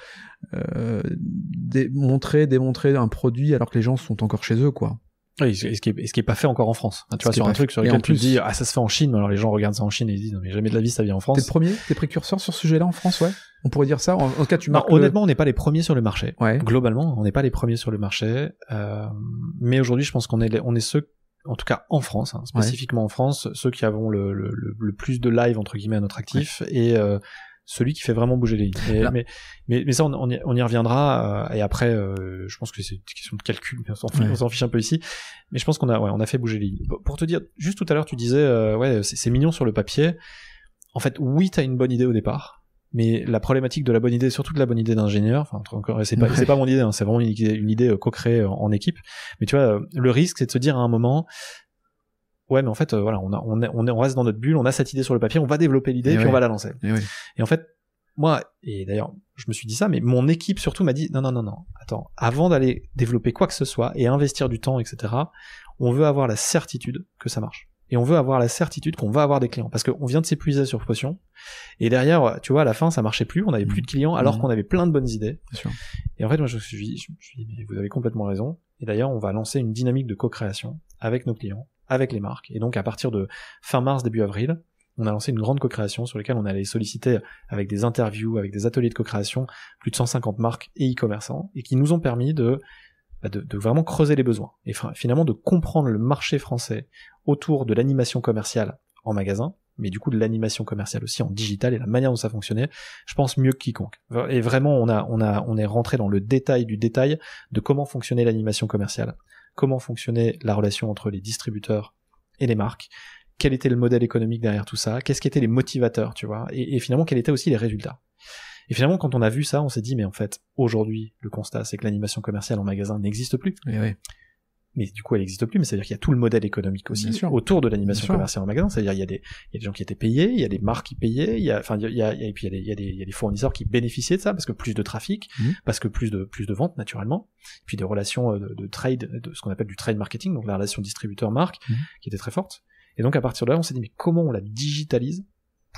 montrer, démontrer un produit alors que les gens sont encore chez eux, quoi. Oui, ce qui n'est est pas fait encore en France. tu vois, sur un truc sur lequel plus... tu dis, ah, ça se fait en Chine, alors les gens regardent ça en Chine et ils disent, non, mais jamais de la vie ça vient en France. T'es premier, t'es précurseur sur ce sujet-là en France, ouais. On pourrait dire ça. En, tout cas, tu honnêtement, on n'est pas les premiers sur le marché. Globalement, on n'est pas les premiers sur le marché. Euh, mais aujourd'hui, je pense qu'on est, on est ceux, en tout cas en France, hein, spécifiquement en France, ceux qui avons le, plus de live, entre guillemets, à notre actif et, euh, celui qui fait vraiment bouger les lignes. mais, mais, ça, on, y, reviendra. Euh, et après, euh, je pense que c'est une question de calcul, on s'en fiche, un peu ici. Mais je pense qu'on a, ouais, on a fait bouger les lignes. Pour te dire, juste tout à l'heure, tu disais, euh, ouais, c'est mignon sur le papier. En fait, oui, t'as une bonne idée au départ. Mais la problématique de la bonne idée, surtout de la bonne idée d'ingénieur, enfin, c'est pas, mon idée, hein, c'est vraiment une idée, co-créée en, équipe. Mais tu vois, le risque, c'est de se dire à un moment, ouais mais en fait euh, voilà on, on, on, reste dans notre bulle on a cette idée sur le papier on va développer l'idée et eh puis on va la lancer eh et, en fait moi et d'ailleurs je me suis dit ça mais mon équipe surtout m'a dit non non non non attends avant d'aller développer quoi que ce soit et investir du temps etc on veut avoir la certitude que ça marche et on veut avoir la certitude qu'on va avoir des clients parce qu'on vient de s'épuiser sur Potion et derrière tu vois à la fin ça marchait plus on avait plus mmh. de clients alors mmh. qu'on avait plein de bonnes idées et en fait moi je me suis dit, vous avez complètement raison et d'ailleurs on va lancer une dynamique de co-création avec nos clients avec les marques. Et donc à partir de fin mars, début avril, on a lancé une grande co-création sur laquelle on allait solliciter avec des interviews, avec des ateliers de co-création, plus de 150 marques et e-commerçants, et qui nous ont permis de, bah, de, vraiment creuser les besoins, et finalement de comprendre le marché français autour de l'animation commerciale en magasin, mais du coup de l'animation commerciale aussi en digital et la manière dont ça fonctionnait, je pense mieux que quiconque. Et vraiment, on, on, a, on est rentré dans le détail du détail de comment fonctionnait l'animation commerciale comment fonctionnait la relation entre les distributeurs et les marques, quel était le modèle économique derrière tout ça, qu'est-ce qui étaient les motivateurs, tu vois, et, finalement quels étaient aussi les résultats. Et finalement, quand on a vu ça, on s'est dit, mais en fait, aujourd'hui, le constat, c'est que l'animation commerciale en magasin n'existe plus. Oui, mais du coup elle n'existe plus, mais c'est-à-dire qu'il y a tout le modèle économique aussi autour de l'animation commerciale en magasin, c'est-à-dire qu'il y, a des, gens qui étaient payés, il y a des marques qui payaient, il y a, enfin, il y a, et puis il y a, des, il y a, des, fournisseurs qui bénéficiaient de ça, parce que plus de trafic, mhm. parce que plus de, plus de ventes naturellement, puis des relations euh, de, trade, de ce qu'on appelle du trade marketing, donc la relation distributeur-marque, mhm. qui était très forte. Et donc à partir de là, on s'est dit, mais comment on la digitalise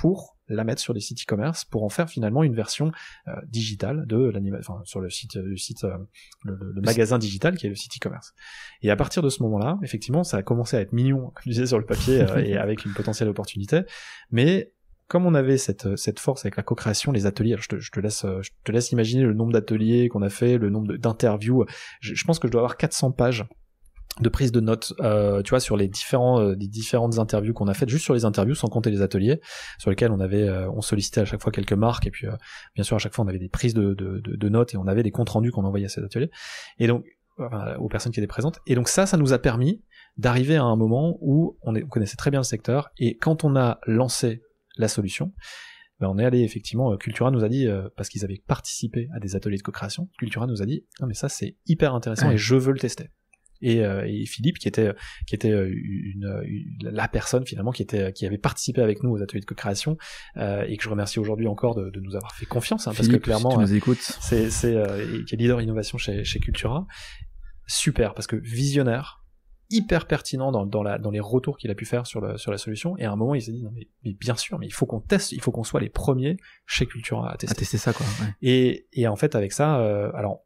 pour la mettre sur des sites e-commerce pour en faire finalement une version euh, digitale de l'animation, sur le site, euh, le site, euh, le, magasin digital qui est le site e-commerce. Et à partir de ce moment-là, effectivement, ça a commencé à être mignon, comme je disais sur le papier, et avec une potentielle opportunité, mais comme on avait cette, force avec la co-création, les ateliers, je te, laisse, je te laisse imaginer le nombre d'ateliers qu'on a fait, le nombre d'interviews. je pense que je dois avoir 400 pages de prise de notes, euh, tu vois, sur les différents, euh, différentes interviews qu'on a faites, juste sur les interviews, sans compter les ateliers, sur lesquels on avait, euh, on sollicitait à chaque fois quelques marques, et puis bien sûr à chaque fois on avait des prises de, de, notes et on avait des comptes rendus qu'on envoyait à ces ateliers, et donc aux personnes qui étaient présentes. Et donc ça, ça nous a permis d'arriver à un moment où on, connaissait très bien le secteur, et quand on a lancé la solution, ben on est allé effectivement, Cultura nous a dit, parce qu'ils avaient participé à des ateliers de co-création, Cultura nous a dit, non mais ça c'est hyper intéressant et je veux le tester et, euh, et Philippe qui était qui était euh, une, la personne finalement qui était qui avait participé avec nous aux ateliers de co-création euh, et que je remercie aujourd'hui encore de, de, nous avoir fait confiance hein, parce que clairement si c'est c'est qui est leader innovation chez chez Cultura super parce que visionnaire hyper pertinent dans, dans, la, dans les retours qu'il a pu faire sur, le, sur la solution. Et à un moment, il s'est dit, non, mais, bien sûr, mais il faut qu'on teste, il faut qu'on soit les premiers chez Cultura à tester. À tester ça, quoi. Et, et en fait, avec ça, euh, alors,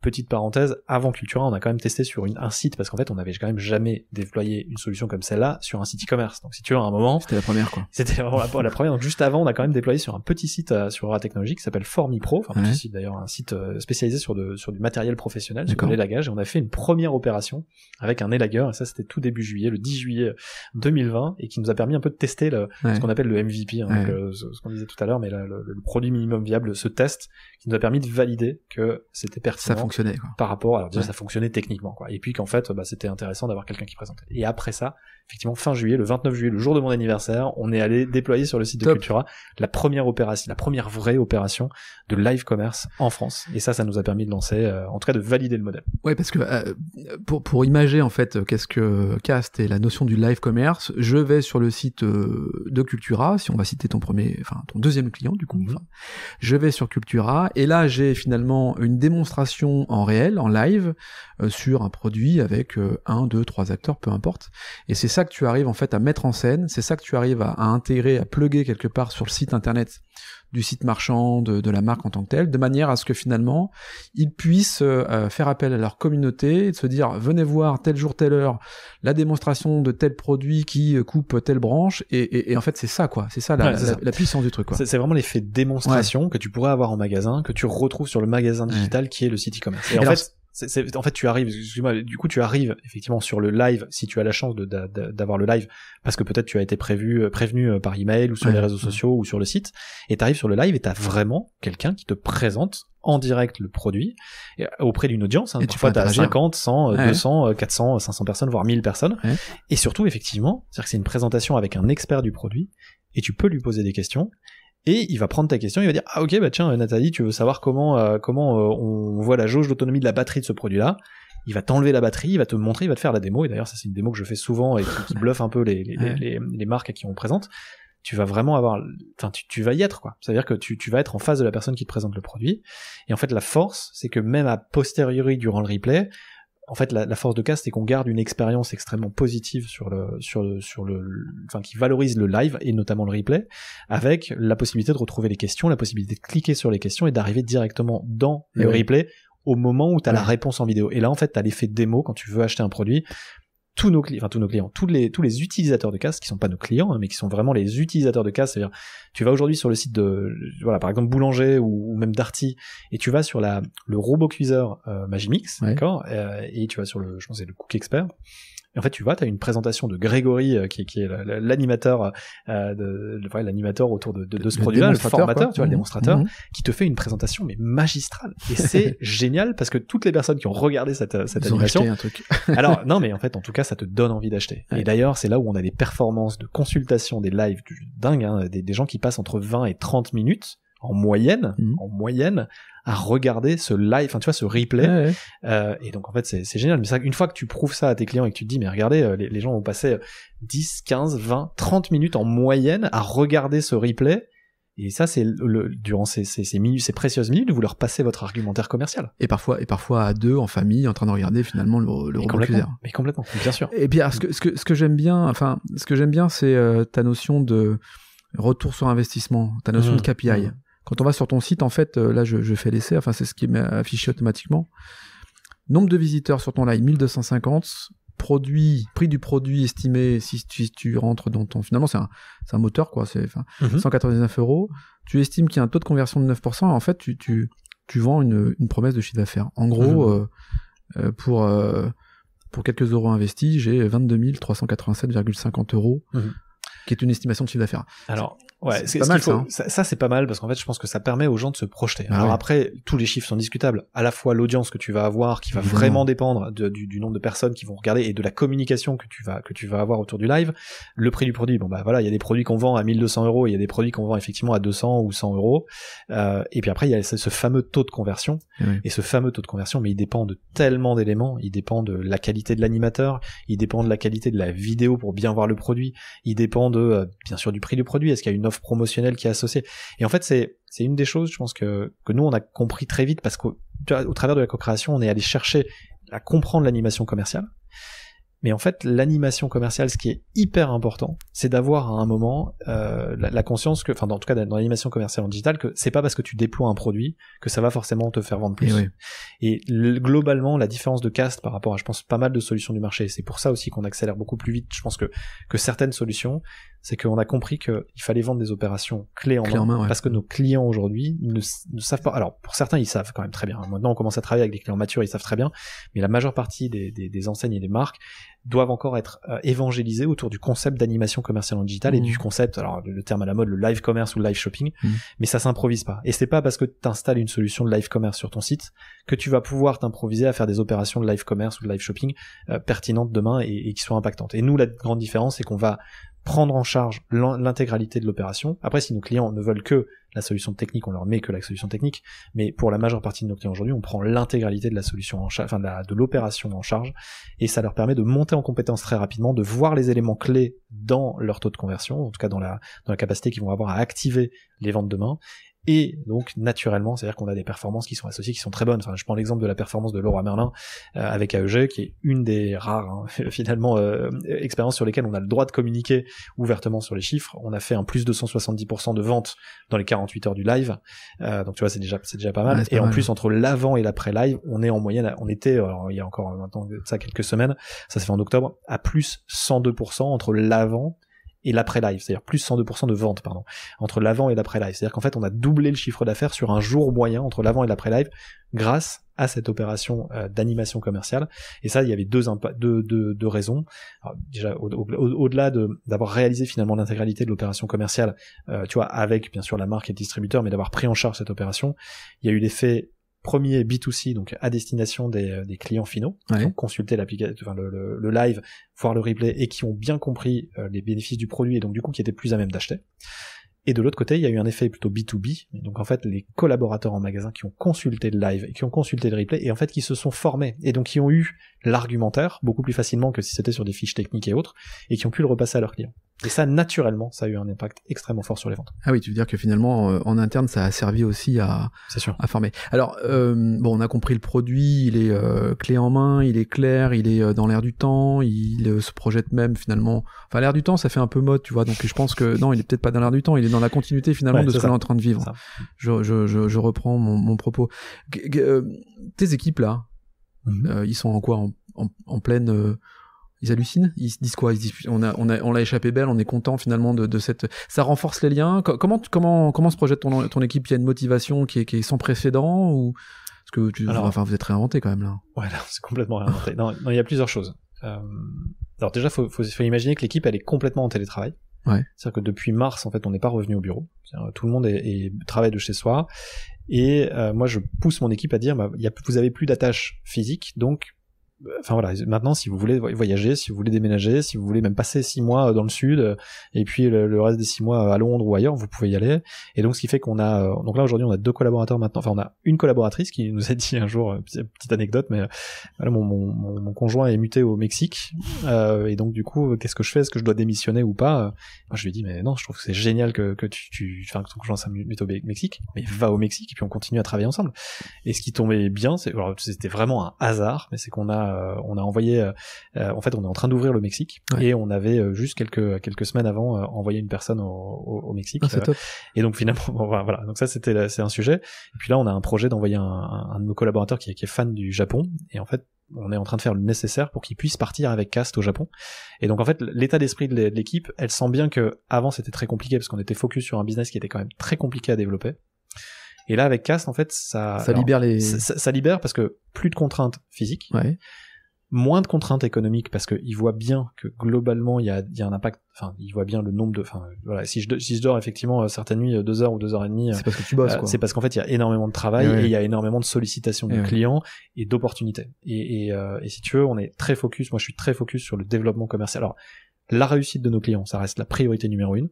Petite parenthèse, avant Cultura, on a quand même testé sur une, un site parce qu'en fait, on n'avait quand même jamais déployé une solution comme celle-là sur un site e-commerce. Donc, si tu veux, à un moment, c'était la première quoi. C'était vraiment la, première. Donc, juste avant, on a quand même déployé sur un petit site euh, sur la Technologique qui s'appelle Formipro, enfin petit site d'ailleurs, un site euh, spécialisé sur de, sur du matériel professionnel, sur l'élagage. Et on a fait une première opération avec un élagueur. Et ça, c'était tout début juillet, le 10 juillet 2020, euh, et qui nous a permis un peu de tester le, ce qu'on appelle le MVP, hein, donc, ce, qu'on disait tout à l'heure, mais le, le, produit minimum viable, ce test qui nous a permis de valider que c'était pertinent par rapport, alors ça fonctionnait techniquement, quoi. Et puis qu'en fait, bah, c'était intéressant d'avoir quelqu'un qui présentait. Et après ça, effectivement, fin juillet, le 29 juillet, le jour de mon anniversaire, on est allé déployer sur le site de Cultura la première opération, la première vraie opération de live commerce en France. Et ça, ça nous a permis de lancer, euh, en tout cas, de valider le modèle. Ouais, parce que euh, pour pour imager en fait, qu'est-ce que Cast et la notion du live commerce, je vais sur le site euh, de Cultura, si on va citer ton premier, enfin ton deuxième client du coup. Mhm. je vais sur Cultura et là j'ai finalement une démonstration en réel, en live, euh, sur un produit avec euh, un, deux, trois acteurs, peu importe. Et c'est ça que tu arrives en fait à mettre en scène, c'est ça que tu arrives à, à, intégrer, à plugger quelque part sur le site internet du site marchand, de, la marque en tant que telle, de manière à ce que finalement ils puissent euh, euh, faire appel à leur communauté de se dire venez voir tel jour, telle heure, la démonstration de tel produit qui euh, coupe telle branche. Et, en fait c'est ça quoi, c'est ça, la, puissance du truc. C'est vraiment l'effet démonstration que tu pourrais avoir en magasin, que tu retrouves sur le magasin digital qui est le site e-commerce. en en fait, tu arrives, du coup, tu arrives effectivement sur le live, si tu as la chance d'avoir le live, parce que peut-être tu as été euh, prévenu euh, par email ou sur les réseaux sociaux ou sur le site, et tu arrives sur le live et tu as vraiment quelqu'un qui te présente en direct le produit euh, auprès d'une audience. Hein, et tu as 50, 100, 200, 400, 500 personnes, voire 1000 personnes. Et surtout, effectivement, cest que c'est une présentation avec un expert du produit, et tu peux lui poser des questions, et il va prendre ta question, il va dire ah ok bah tiens Nathalie tu veux savoir comment euh, comment euh, on voit la jauge d'autonomie de la batterie de ce produit là, il va t'enlever la batterie, il va te montrer, il va te faire la démo et d'ailleurs ça c'est une démo que je fais souvent et qui, bluffe un peu les, les, les, marques à qui on présente. Tu vas vraiment avoir, enfin tu, tu, vas y être quoi. C'est à dire que tu, tu vas être en face de la personne qui te présente le produit et en fait la force c'est que même à posteriori durant le replay en fait, la, force de cast, c'est qu'on garde une expérience extrêmement positive sur le, sur le, sur le, enfin, qui valorise le live et notamment le replay, avec la possibilité de retrouver les questions, la possibilité de cliquer sur les questions et d'arriver directement dans le replay au moment où tu as la réponse en vidéo. Et là, en fait, tu as l'effet démo quand tu veux acheter un produit tous nos clients, enfin tous nos clients, tous les, tous les utilisateurs de casse qui sont pas nos clients, hein, mais qui sont vraiment les utilisateurs de casse, C'est-à-dire, tu vas aujourd'hui sur le site de, voilà, par exemple Boulanger ou, même Darty, et tu vas sur la, le robot cuiseur euh, Magimix, d'accord, euh, et tu vas sur le, je pense c'est le Cook Expert en fait, tu vois, tu as une présentation de Grégory, euh, qui, est l'animateur, euh, euh, l'animateur autour de, ce produit-là, le formateur, tu vois, le mmh. démonstrateur, mmh. qui te fait une présentation mais magistrale. Et c'est génial parce que toutes les personnes qui ont regardé cette, cette animation, un truc. alors non, mais en fait, en tout cas, ça te donne envie d'acheter. Et d'ailleurs, c'est là où on a des performances de consultation, des lives du, dingue, hein, des, des gens qui passent entre 20 et 30 minutes en moyenne, mhm. en moyenne, à regarder ce live, enfin tu vois, ce replay. Euh, et donc en fait c'est, génial. Mais une fois que tu prouves ça à tes clients et que tu te dis mais regardez, euh, les, gens vont passer 10, 15, 20, 30 minutes en moyenne à regarder ce replay. Et ça, c'est durant ces, minutes, ces précieuses minutes, vous leur passez votre argumentaire commercial. Et parfois, et parfois à deux, en famille, en train de regarder finalement le, le mais complètement, complètement, bien sûr. Et bien, ce que, j'aime bien, enfin, ce que j'aime bien, c'est euh, ta notion de retour sur investissement, ta notion de mmh. KPI. Mmh. Quand on va sur ton site, en fait, euh, là, je, fais l'essai, enfin, c'est ce qui m'est affiché automatiquement. Nombre de visiteurs sur ton live, 1250. Produit, prix du produit estimé si tu, rentres dans ton. Finalement, c'est un, moteur, quoi. C'est 199 mhm. euros. Tu estimes qu'il y a un taux de conversion de 9%. En fait, tu, vends une, promesse de chiffre d'affaires. En gros, mhm. euh, euh, pour. pour quelques euros investis, j'ai 22 387,50 euros, mhm. qui est une estimation de chiffre d'affaires. Alors, Ouais, c'est pas mal. Hein. ça, ça c'est pas mal parce qu'en fait, je pense que ça permet aux gens de se projeter. Ah Alors après, tous les chiffres sont discutables. À la fois l'audience que tu vas avoir, qui va vraiment dépendre du, du, nombre de personnes qui vont regarder et de la communication que tu vas que tu vas avoir autour du live. Le prix du produit, bon bah voilà, il y a des produits qu'on vend à 1200 euros, il y a des produits qu'on vend effectivement à 200 ou 100 euros. Euh, et puis après, il y a ce, fameux taux de conversion. Eh et ce fameux taux de conversion, mais il dépend de tellement d'éléments. Il dépend de la qualité de l'animateur, il dépend de la qualité de la vidéo pour bien voir le produit, il dépend de euh, bien sûr du prix du produit. Est-ce qu'il y a promotionnel promotionnelle qui est associée. Et en fait, c'est une des choses, je pense que que nous on a compris très vite parce qu'au au travers de la co-création, on est allé chercher à comprendre l'animation commerciale. Mais en fait, l'animation commerciale, ce qui est hyper important, c'est d'avoir à un moment euh, la, conscience que, enfin, en tout cas, dans l'animation commerciale en digital, que c'est pas parce que tu déploies un produit que ça va forcément te faire vendre plus. Eh Et, globalement, la différence de cast par rapport à, je pense, pas mal de solutions du marché, c'est pour ça aussi qu'on accélère beaucoup plus vite. Je pense que que certaines solutions, c'est qu'on a compris qu'il fallait vendre des opérations clés en, main, parce que nos clients aujourd'hui ne, savent pas. Alors pour certains, ils savent quand même très bien. Maintenant, on commence à travailler avec des clients matures, ils savent très bien, mais la majeure partie des, enseignes et des marques doivent encore être euh, évangélisées autour du concept d'animation commerciale en digital et du mmh. concept, alors le, terme à la mode, le live commerce ou le live shopping, mmh. mais ça s'improvise pas. Et c'est pas parce que tu installes une solution de live commerce sur ton site que tu vas pouvoir t'improviser à faire des opérations de live commerce ou de live shopping euh, pertinentes demain et, et qui soient impactantes. Et nous, la grande différence, c'est qu'on va prendre en charge l'intégralité de l'opération. Après, si nos clients ne veulent que la solution technique, on leur met que la solution technique, mais pour la majeure partie de nos clients aujourd'hui, on prend l'intégralité de la solution en enfin de l'opération en charge, et ça leur permet de monter en compétence très rapidement, de voir les éléments clés dans leur taux de conversion, en tout cas dans la, dans la capacité qu'ils vont avoir à activer les ventes demain, et donc naturellement, c'est-à-dire qu'on a des performances qui sont associées, qui sont très bonnes. Enfin, je prends l'exemple de la performance de Laura Merlin euh, avec AEG, qui est une des rares hein, finalement euh, expériences sur lesquelles on a le droit de communiquer ouvertement sur les chiffres. On a fait un plus de 170% de ventes dans les 48 heures du live, euh, donc tu vois, c'est déjà c'est déjà pas mal. et en plus entre l'avant et l'après live, on est en moyenne, on était il y a encore maintenant ça quelques semaines, ça s'est fait en octobre, à plus 102% entre l'avant et l'après-live, c'est-à-dire plus 102% de vente, pardon, entre l'avant et l'après-live. C'est-à-dire qu'en fait, on a doublé le chiffre d'affaires sur un jour moyen entre l'avant et l'après-live grâce à cette opération euh, d'animation commerciale. Et ça, il y avait deux, deux, raisons. déjà, au-delà d'avoir réalisé finalement l'intégralité de l'opération commerciale, euh, tu vois, avec bien sûr la marque et le distributeur, mais d'avoir pris en charge cette opération, il y a eu l'effet premier B2C, donc à destination des, euh, clients finaux, qui ont consulté le, live, voir le replay, et qui ont bien compris euh, les bénéfices du produit, et donc du coup qui étaient plus à même d'acheter. Et de l'autre côté, il y a eu un effet plutôt B2B. Donc en fait, les collaborateurs en magasin qui ont consulté le live et qui ont consulté le replay et en fait qui se sont formés et donc qui ont eu l'argumentaire beaucoup plus facilement que si c'était sur des fiches techniques et autres et qui ont pu le repasser à leurs clients. Et ça, naturellement, ça a eu un impact extrêmement fort sur les ventes. Ah oui, tu veux dire que finalement, euh, en interne, ça a servi aussi à, à former. Alors, euh, bon, on a compris le produit, il est euh, clé en main, il est clair, il est dans l'air du temps, il se projette même finalement. Enfin, l'air du temps, ça fait un peu mode, tu vois. Donc, je pense que non, il est peut-être pas dans l'air du temps, il est dans la continuité finalement de ce qu'on est en train de vivre. Je, reprends mon, propos. tes équipes là, mhm. ils sont en quoi en pleine ils hallucinent Ils se disent quoi on a on a on l'a échappé belle, on est content finalement de, cette ça renforce les liens. Comment comment comment se projette ton ton équipe Il y a une motivation qui est, qui est sans précédent ou parce que enfin vous êtes réinventé quand même là. Ouais, c'est complètement réinventé. non, il y a plusieurs choses. Euh, alors déjà faut, faut imaginer que l'équipe elle est complètement en télétravail. Ouais. C'est-à-dire que depuis mars, en fait, on n'est pas revenu au bureau. Euh, tout le monde est, travaille de chez soi. Et euh, moi, je pousse mon équipe à dire, bah, vous avez plus d'attache physique, donc enfin voilà, maintenant si vous voulez voyager, si vous voulez déménager, si vous voulez même passer six mois euh, dans le sud euh, et puis le, reste des six mois euh, à Londres ou ailleurs, vous pouvez y aller. Et donc ce qui fait qu'on a, donc là aujourd'hui on a deux collaborateurs maintenant, enfin on a une collaboratrice qui nous a dit un jour, petite anecdote, mais voilà, mon, mon, mon, conjoint est muté au Mexique et donc du coup qu'est-ce que je fais, est-ce que je dois démissionner ou pas Moi je lui ai dit mais non, je trouve que c'est génial que, que tu, tu, enfin que ton conjoint s'est muté au Mexique, mais va au Mexique et puis on continue à travailler ensemble. Et ce qui tombait bien, c'est, c'était vraiment un hasard, mais c'est qu'on a on a envoyé, euh, euh, en fait, on est en train d'ouvrir le Mexique et on avait euh, juste quelques quelques semaines avant envoyé une personne au, Mexique. Ah, et donc finalement, voilà. Donc ça, c'était c'est un sujet. Et puis là, on a un projet d'envoyer un, de nos collaborateurs qui, est fan du Japon et en fait, on est en train de faire le nécessaire pour qu'il puisse partir avec Cast au Japon. Et donc en fait, l'état d'esprit de l'équipe, elle sent bien que avant c'était très compliqué parce qu'on était focus sur un business qui était quand même très compliqué à développer. Et là, avec Cast, en fait, ça, ça libère les, ça, libère parce que plus de contraintes physiques, moins de contraintes économiques parce qu'ils voit bien que globalement il y a, y a, un impact. Enfin, il voit bien le nombre de. Enfin, voilà, si je, si je dors effectivement euh, certaines nuits euh, deux heures ou deux heures et demie, c'est parce que tu bosses. Euh, quoi. c'est parce qu'en fait, il y a énormément de travail et il y a énormément de sollicitations de clients et d'opportunités. Et, et, et si tu veux, on est très focus. Moi, je suis très focus sur le développement commercial. Alors la réussite de nos clients, ça reste la priorité numéro une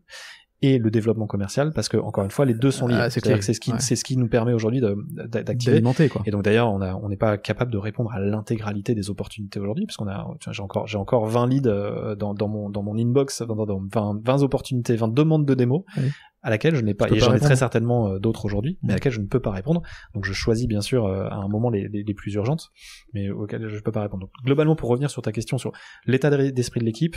et le développement commercial parce que encore une fois les deux sont liés. Ah, c'est c'est ce qui c'est ce qui nous permet aujourd'hui d'activer. Et donc d'ailleurs on a on n'est pas capable de répondre à l'intégralité des opportunités aujourd'hui parce qu'on a j'ai encore j'ai encore 20 leads euh, dans, mon dans mon inbox dans, 20, 20 opportunités 20 demandes de démo. à laquelle je n'ai pas, et j'en ai très certainement euh, d'autres aujourd'hui, mais à laquelle je ne peux pas répondre. Donc je choisis bien sûr euh, à un moment les, les, les plus urgentes, mais auxquelles je ne peux pas répondre. Donc globalement, pour revenir sur ta question sur l'état d'esprit de l'équipe,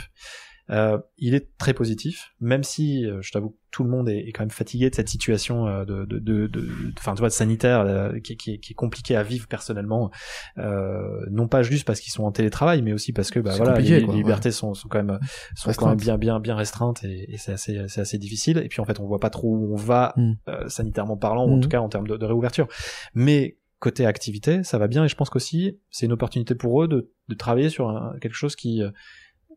euh, il est très positif, même si euh, je t'avoue que tout le monde est, quand même fatigué de cette situation euh, de, de, de, de, enfin, tu vois, de sanitaire euh, qui, qui, qui, est compliquée à vivre personnellement. Euh, non pas juste parce qu'ils sont en télétravail, mais aussi parce que bah, voilà, les, libertés sont, sont, quand même sont quand même bien bien bien restreintes et, et c'est assez c'est assez difficile. Et puis en fait, on voit pas trop où on va hmm. sanitairement parlant, ou en hmm. tout cas en termes de réouverture. Mais côté activité, ça va bien et je pense qu'aussi c'est une opportunité pour eux de, de travailler sur quelque chose qui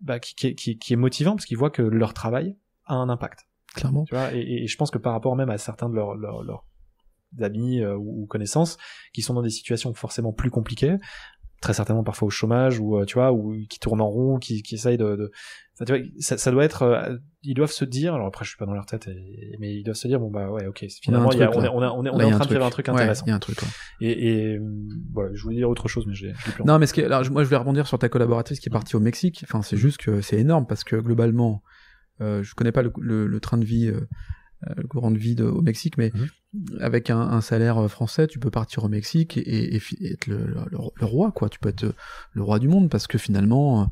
bah, qui, est motivant parce qu'ils voient que leur travail a un impact. Clairement. et, je pense que par rapport même à certains de leurs amis euh, ou, connaissances qui sont dans des situations forcément plus compliquées, très certainement parfois au chômage ou euh, tu vois, ou qui tournent en rond, qui, essayent de, ça, doit être. Euh, ils doivent se dire. Alors après, je suis pas dans leur tête, mais ils doivent se dire bon bah ouais, ok. Finalement, on, est en train de faire un truc intéressant. Il y a un truc. Et, euh, voilà, je voulais dire autre chose, mais j'ai. Non, mais moi, je voulais rebondir sur ta collaboratrice qui est mm. partie au Mexique. Enfin, c'est mm. juste que c'est énorme parce que globalement, euh, je connais pas le, train de vie. le courant de vie au Mexique, mais mm-hmm. avec un, salaire français, tu peux partir au Mexique et, être le, roi, quoi. Tu peux être le roi du monde parce que finalement,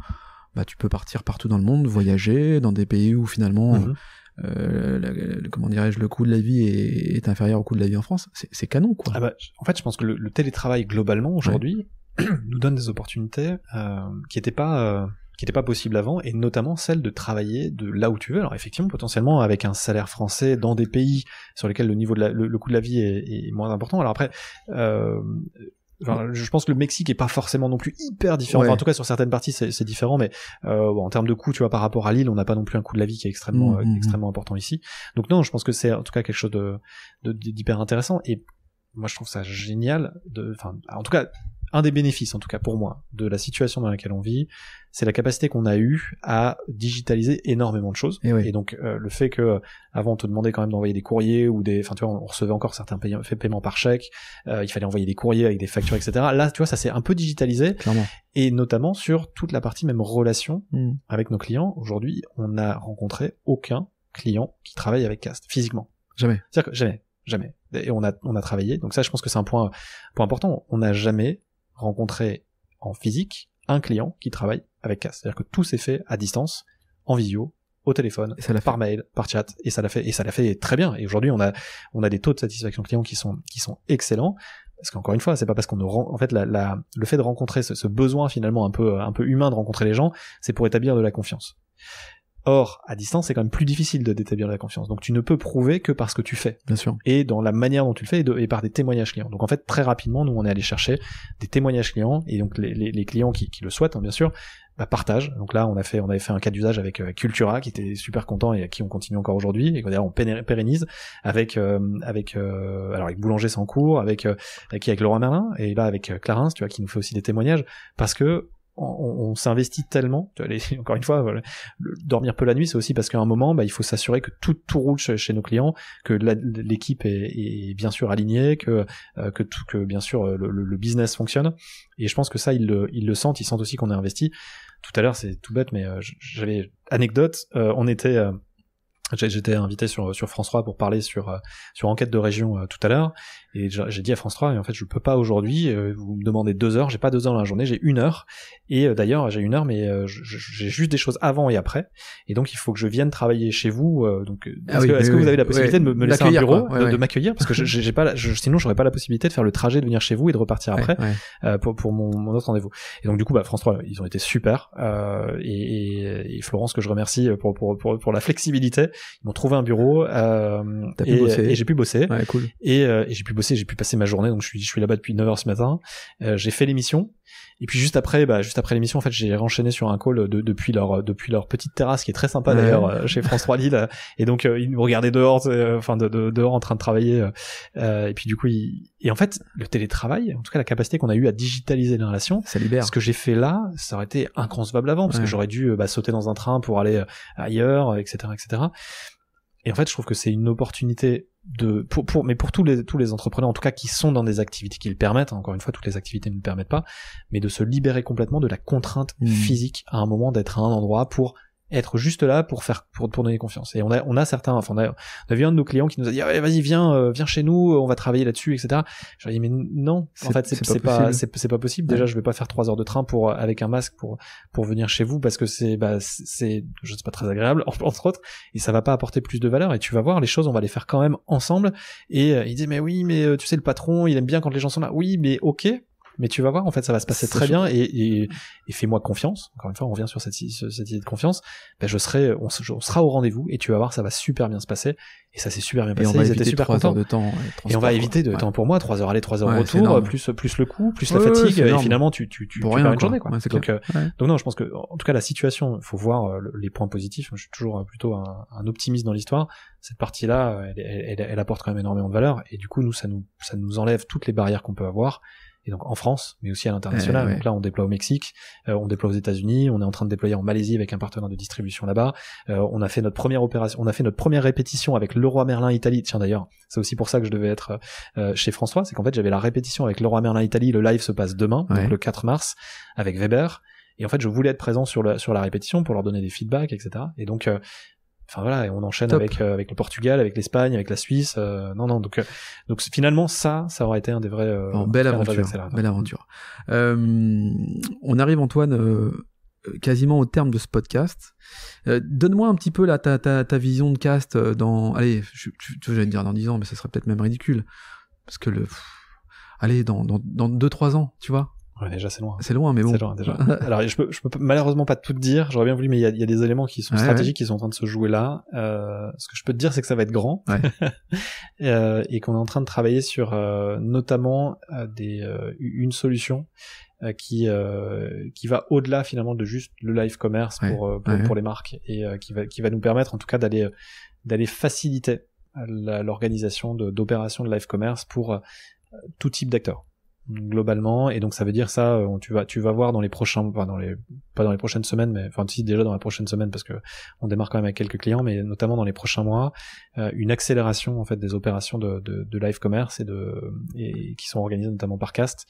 bah, tu peux partir partout dans le monde, voyager dans des pays où finalement, mhm. euh, le, comment dirais-je, le coût de la vie est, inférieur au coût de la vie en France. C'est canon, quoi. Ah bah, en fait, je pense que le, télétravail globalement aujourd'hui nous donne des opportunités euh, qui n'étaient pas. Euh, qui pas possibles avant, et notamment celle de travailler de là où tu veux. Alors effectivement, potentiellement avec un salaire français dans des pays sur lesquels le niveau de le, coût de la vie est, est moins important. Alors après, euh, je pense que le Mexique est pas forcément non plus hyper différent. Enfin, en tout cas, sur certaines parties, c'est différent, mais euh, en termes de coût, tu vois, par rapport à Lille, on n'a pas non plus un coût de la vie qui est extrêmement, mm, euh, mm, mm. extrêmement important ici. Donc non, je pense que c'est en tout cas quelque chose de d'hyper intéressant. Et moi, je trouve ça génial. De, enfin, en tout cas, un des bénéfices, en tout cas pour moi, de la situation dans laquelle on vit, c'est la capacité qu'on a eue à digitaliser énormément de choses. Eh et, donc euh, le fait que avant on te demandait quand même d'envoyer des courriers ou des, enfin tu vois, on recevait encore certains paye paiements par chèque, euh, il fallait envoyer des courriers avec des factures, etc. Là, tu vois, ça s'est un peu digitalisé. Et notamment sur toute la partie même relation hmm. avec nos clients. Aujourd'hui, on n'a rencontré aucun client qui travaille avec Cast physiquement. Jamais. C'est-à-dire que jamais, jamais. Et on a on a travaillé. Donc ça, je pense que c'est un point point important. On n'a jamais rencontrer en physique un client qui travaille avec CAS. C'est-à-dire que tout s'est fait à distance, en visio, au téléphone, et ça par mail, par chat, et ça l'a fait, et ça l'a fait très bien. Et aujourd'hui, on a, on a des taux de satisfaction client qui sont, qui sont excellents. Parce qu'encore une fois, c'est pas parce qu'on nous rend, en fait, la, le fait de rencontrer ce, ce, besoin finalement un peu, un peu humain de rencontrer les gens, c'est pour établir de la confiance. Or, à distance, c'est quand même plus difficile de d'établir la confiance. Donc, tu ne peux prouver que par ce que tu fais. Bien sûr. Et dans la manière dont tu le fais et, par des témoignages clients. Donc, en fait, très rapidement, nous, on est allé chercher des témoignages clients et donc les, clients qui, le souhaitent, hein, bien sûr, bah, partagent. Donc là, on a fait, on avait fait un cas d'usage avec euh, Cultura qui était super content et à qui on continue encore aujourd'hui et d'ailleurs on pérennise avec euh, avec euh, alors avec Boulanger sans cours, avec avec, avec Laurent Merlin et là avec Clarence, tu vois, qui nous fait aussi des témoignages parce que on, s'investit tellement. encore une fois, dormir peu la nuit, c'est aussi parce qu'à un moment, bah, il faut s'assurer que tout, tout roule chez, nos clients, que l'équipe est, bien sûr alignée, que, euh, que, tout, que bien sûr le, business fonctionne. Et je pense que ça, ils le, ils le sentent, ils sentent aussi qu'on est investi. Tout à l'heure, c'est tout bête, mais euh, j'avais anecdote. Euh, on était J'étais invité sur, sur France pour parler sur, sur Enquête de Région tout à l'heure, et j'ai dit à France 3, mais en fait, je peux pas aujourd'hui. Euh, vous me demandez deux heures, j'ai pas deux heures dans la journée, j'ai une heure. Et euh, d'ailleurs, j'ai une heure, mais euh, j'ai juste des choses avant et après. Et donc, il faut que je vienne travailler chez vous. Donc, ah est-ce que, vous avez la possibilité de me laisser un bureau, de, m'accueillir, parce que j'ai pas, je, sinon, j'aurais pas la possibilité de faire le trajet, de venir chez vous et de repartir après pour, pour mon, autre rendez-vous. Et donc, du coup, bah, France 3, ils ont été super. et, et, Florence, que je remercie pour pour pour, la flexibilité, ils m'ont trouvé un bureau. et, j'ai pu bosser. cool. Et, j'ai pu j'ai pu passer ma journée, donc je suis, là-bas depuis 9h ce matin. Euh, j'ai fait l'émission. Et puis juste après, bah, juste après l'émission, en fait, j'ai enchaîné sur un call depuis leur depuis leur petite terrasse qui est très sympa d'ailleurs euh, chez France 3 Lille. Et donc il euh, ils me regardaient dehors, enfin de, dehors en train de travailler. et puis du coup, ils... et en fait, le télétravail, en tout cas la capacité qu'on a eu à digitaliser les relations, ça libère. Ce que j'ai fait là, ça aurait été inconcevable avant parce que j'aurais dû bah, sauter dans un train pour aller ailleurs, etc., etc. Et en fait, je trouve que c'est une opportunité de pour, pour mais pour tous les tous les entrepreneurs en tout cas qui sont dans des activités qui le permettent hein, encore une fois toutes les activités ne le permettent pas mais de se libérer complètement de la contrainte mmh. physique à un moment d'être à un endroit pour être juste là pour faire pour, pour donner confiance. Et on a on a certains, enfin on a, on vu un de nos clients qui nous a dit vas-y viens euh, viens chez nous, euh, on va travailler là-dessus, etc. Je lui dit mais non, en fait c'est pas c'est pas, possible. Déjà je vais pas faire trois heures de train pour euh, avec un masque pour pour venir chez vous parce que c'est bah c'est je sais pas très agréable entre autres et ça va pas apporter plus de valeur. Et tu vas voir les choses on va les faire quand même ensemble. Et il dit mais oui mais tu sais le patron il aime bien quand les gens sont là. Oui mais ok mais tu vas voir, en fait, ça va se passer très bien et, et, et fais-moi confiance. Encore une fois, on revient sur cette, idée de confiance. Ben, je serai, on, sera au rendez-vous et tu vas voir, ça va super bien se passer. Et ça s'est super bien passé. Ils étaient super contents. Euh, et on va éviter de temps pour moi, trois heures aller, trois heures retour, plus, plus le coup, plus la fatigue. et finalement, tu, tu, tu, perds une journée, quoi. donc, euh, donc non, je pense que, en tout cas, la situation, faut voir euh, les points positifs. Je suis toujours plutôt un, optimiste dans l'histoire cette partie-là, elle, elle, apporte quand même énormément de valeur. Et du coup, nous, ça nous, ça nous enlève toutes les barrières qu'on peut avoir et donc en France, mais aussi à l'international. Eh, donc là, on déploie au Mexique, euh, on déploie aux États-Unis, on est en train de déployer en Malaisie avec un partenaire de distribution là-bas. Euh, on a fait notre première opération, on a fait notre première répétition avec Leroy Merlin Italie. Tiens d'ailleurs, c'est aussi pour ça que je devais être euh, chez François, c'est qu'en fait j'avais la répétition avec Leroy Merlin Italie. Le live se passe demain, donc le 4 mars, avec Weber. Et en fait, je voulais être présent sur la, sur la répétition pour leur donner des feedbacks, etc. Et donc, Enfin voilà, et on enchaîne avec euh, avec le Portugal, avec l'Espagne, avec la Suisse. Euh, non non, donc euh, donc finalement ça, ça aurait été un des vrais. Bon, belle, aventure, belle aventure. on arrive Antoine quasiment au terme de ce podcast. Donne-moi un petit peu là, ta, ta, vision de cast dans. Allez, je, dire dans 10 ans, mais ce serait peut-être même ridicule. Parce que le. allez, dans, dans, dans 2-3 ans, tu vois déjà, c'est loin. C'est loin, mais bon. C'est déjà. Alors, je peux, peux malheureusement pas tout te dire. J'aurais bien voulu, mais il y a, des éléments qui sont stratégiques qui sont en train de se jouer là. Euh, ce que je peux te dire, c'est que ça va être grand. Euh, et, qu'on est en train de travailler sur euh, notamment des, une solution qui qui va au-delà finalement de juste le live commerce pour pour, les marques et qui va qui va nous permettre en tout cas d'aller d'aller faciliter l'organisation d'opérations de, live commerce pour tout type d'acteurs globalement et donc ça veut dire ça euh, tu vas tu vas voir dans les prochains enfin dans les pas dans les prochaines semaines mais enfin si déjà dans la prochaine semaine parce que on démarre quand même avec quelques clients mais notamment dans les prochains mois euh, une accélération en fait des opérations de, de, de live commerce et de et qui sont organisées notamment par Cast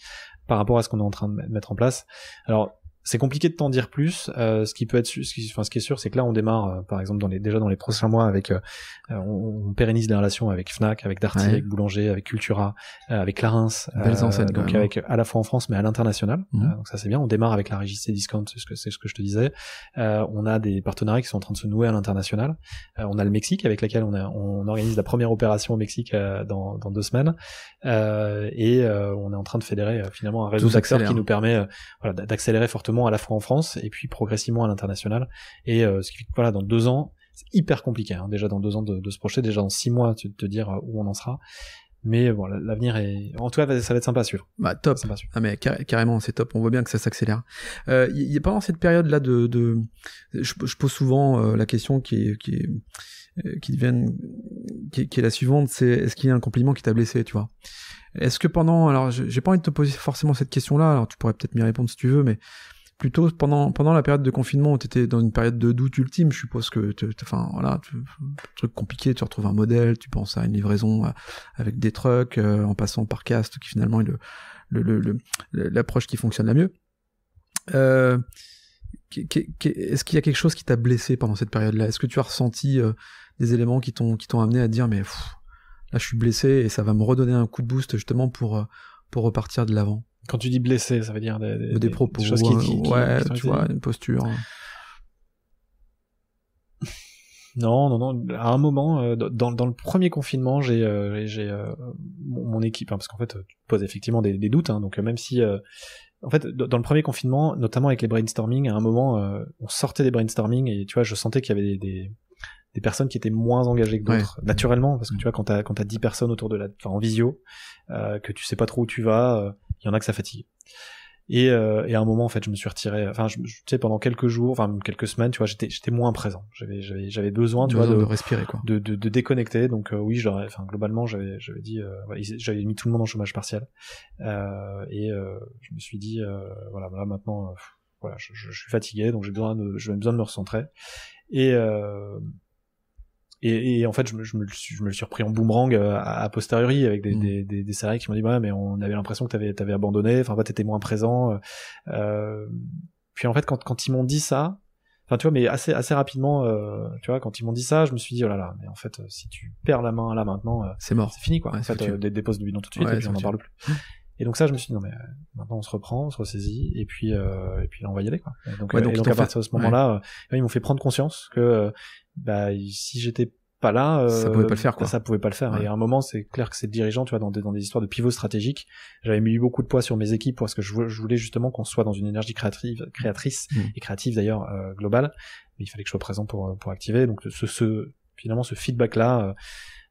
par rapport à ce qu'on est en train de mettre en place alors c'est compliqué de t'en dire plus. Euh, ce qui peut être, ce qui, enfin, ce qui est sûr, c'est que là, on démarre, euh, par exemple, dans les, déjà dans les prochains mois, avec, euh, on, pérennise les relations avec Fnac, avec Darty, avec Boulanger, avec Cultura, avec Belles enseignes, donc hein. avec à la fois en France, mais à l'international. Mhm. donc ça, c'est bien. On démarre avec la régie Discount, c'est ce que c'est ce que je te disais. on a des partenariats qui sont en train de se nouer à l'international. on a le Mexique, avec laquelle on, on organise la première opération au Mexique dans, dans deux semaines, et on est en train de fédérer finalement un réseau d'acteurs qui nous permet, voilà, d'accélérer fortement à la fois en France et puis progressivement à l'international. Et euh, ce qui fait que voilà, dans deux ans, c'est hyper compliqué. Hein. déjà dans deux ans de, se projeter, déjà dans six mois de te dire euh, où on en sera. Mais bon, l'avenir est. En tout cas, ça va être sympa à suivre. Bah, top. Sympa à Ah, mais carrément, c'est top. On voit bien que ça s'accélère. Euh, y, a pendant cette période-là de, Je, pose souvent euh, la question qui est, qui qui qui, qui est la suivante, c'est est-ce qu'il y a un compliment qui t'a blessé, tu vois Est-ce que pendant, alors, j'ai pas envie de te poser forcément cette question-là. Alors, tu pourrais peut-être m'y répondre si tu veux, mais plutôt pendant pendant la période de confinement où tu étais dans une période de doute ultime, je suppose que enfin voilà, truc compliqué, tu retrouves un modèle, tu penses à une livraison euh, avec des trucks euh, en passant par cast qui finalement est le l'approche qui fonctionne la mieux. Euh, est, ce qu'il y a quelque chose qui t'a blessé pendant cette période-là Est-ce que tu as ressenti des éléments qui t'ont qui t'ont amené à dire mais là je suis blessé et ça va me redonner un coup de boost justement pour pour repartir de l'avant quand tu dis blessé, ça veut dire des, propos, ouais, tu vois, une posture. Non, non, non. À un moment, euh, dans, le premier confinement, j'ai euh, euh, mon, équipe, hein, parce qu'en fait, tu poses effectivement des, doutes. Hein. donc même si, en fait, dans le premier confinement, notamment avec les brainstorming, à un moment, on sortait des brainstorming et tu vois, je sentais qu'il y avait des, des, personnes qui étaient moins engagées que d'autres, naturellement, parce que mm. tu vois, quand t'as quand as personnes autour de la, enfin, en visio, que tu sais pas trop où tu vas, il y en a que ça fatigue. Euh, et, à un moment, en fait, je me suis retiré. Enfin, tu sais, pendant quelques jours, enfin quelques semaines, tu vois, j'étais, moins présent. J'avais, besoin, tu vois, de, respirer, quoi, de, déconnecter. Donc euh, oui, enfin globalement, j'avais, dit, euh, j'avais mis tout le monde en chômage partiel. et je me suis dit, voilà, maintenant, voilà, je, suis fatigué, donc j'ai besoin de, j'ai besoin de me recentrer. Et et, en fait, je me, je, me, suis repris en boomerang a euh, posteriori avec mm. des, des, des, salariés qui m'ont dit bah ouais, mais on avait l'impression que t'avais avais abandonné, enfin bah t'étais moins présent. Euh, euh. puis en fait, quand, quand ils m'ont dit ça, enfin tu vois, mais assez assez rapidement, tu vois, quand ils m'ont dit ça, je me suis dit oh là là, mais en fait, si tu perds la main là maintenant, c'est mort, c'est fini quoi. en fait, dépose de bidon tout de suite et on n'en parle plus. Et donc ça, je me suis dit non mais euh, maintenant on se reprend, on se ressaisit et puis euh, et puis on va y aller quoi. donc, euh, à partir de ce moment-là, ils m'ont fait prendre conscience que bah, si j'étais pas là, ça pouvait pas le faire quoi. Ça pouvait pas le faire. Et à un moment, c'est clair que c'est le dirigeant, tu vois, dans des, histoires de pivot stratégique, j'avais mis beaucoup de poids sur mes équipes parce que je, voulais justement qu'on soit dans une énergie créatrice mmh. et créative d'ailleurs globale. Mais il fallait que je sois présent pour pour activer. Donc ce, ce finalement ce feedback là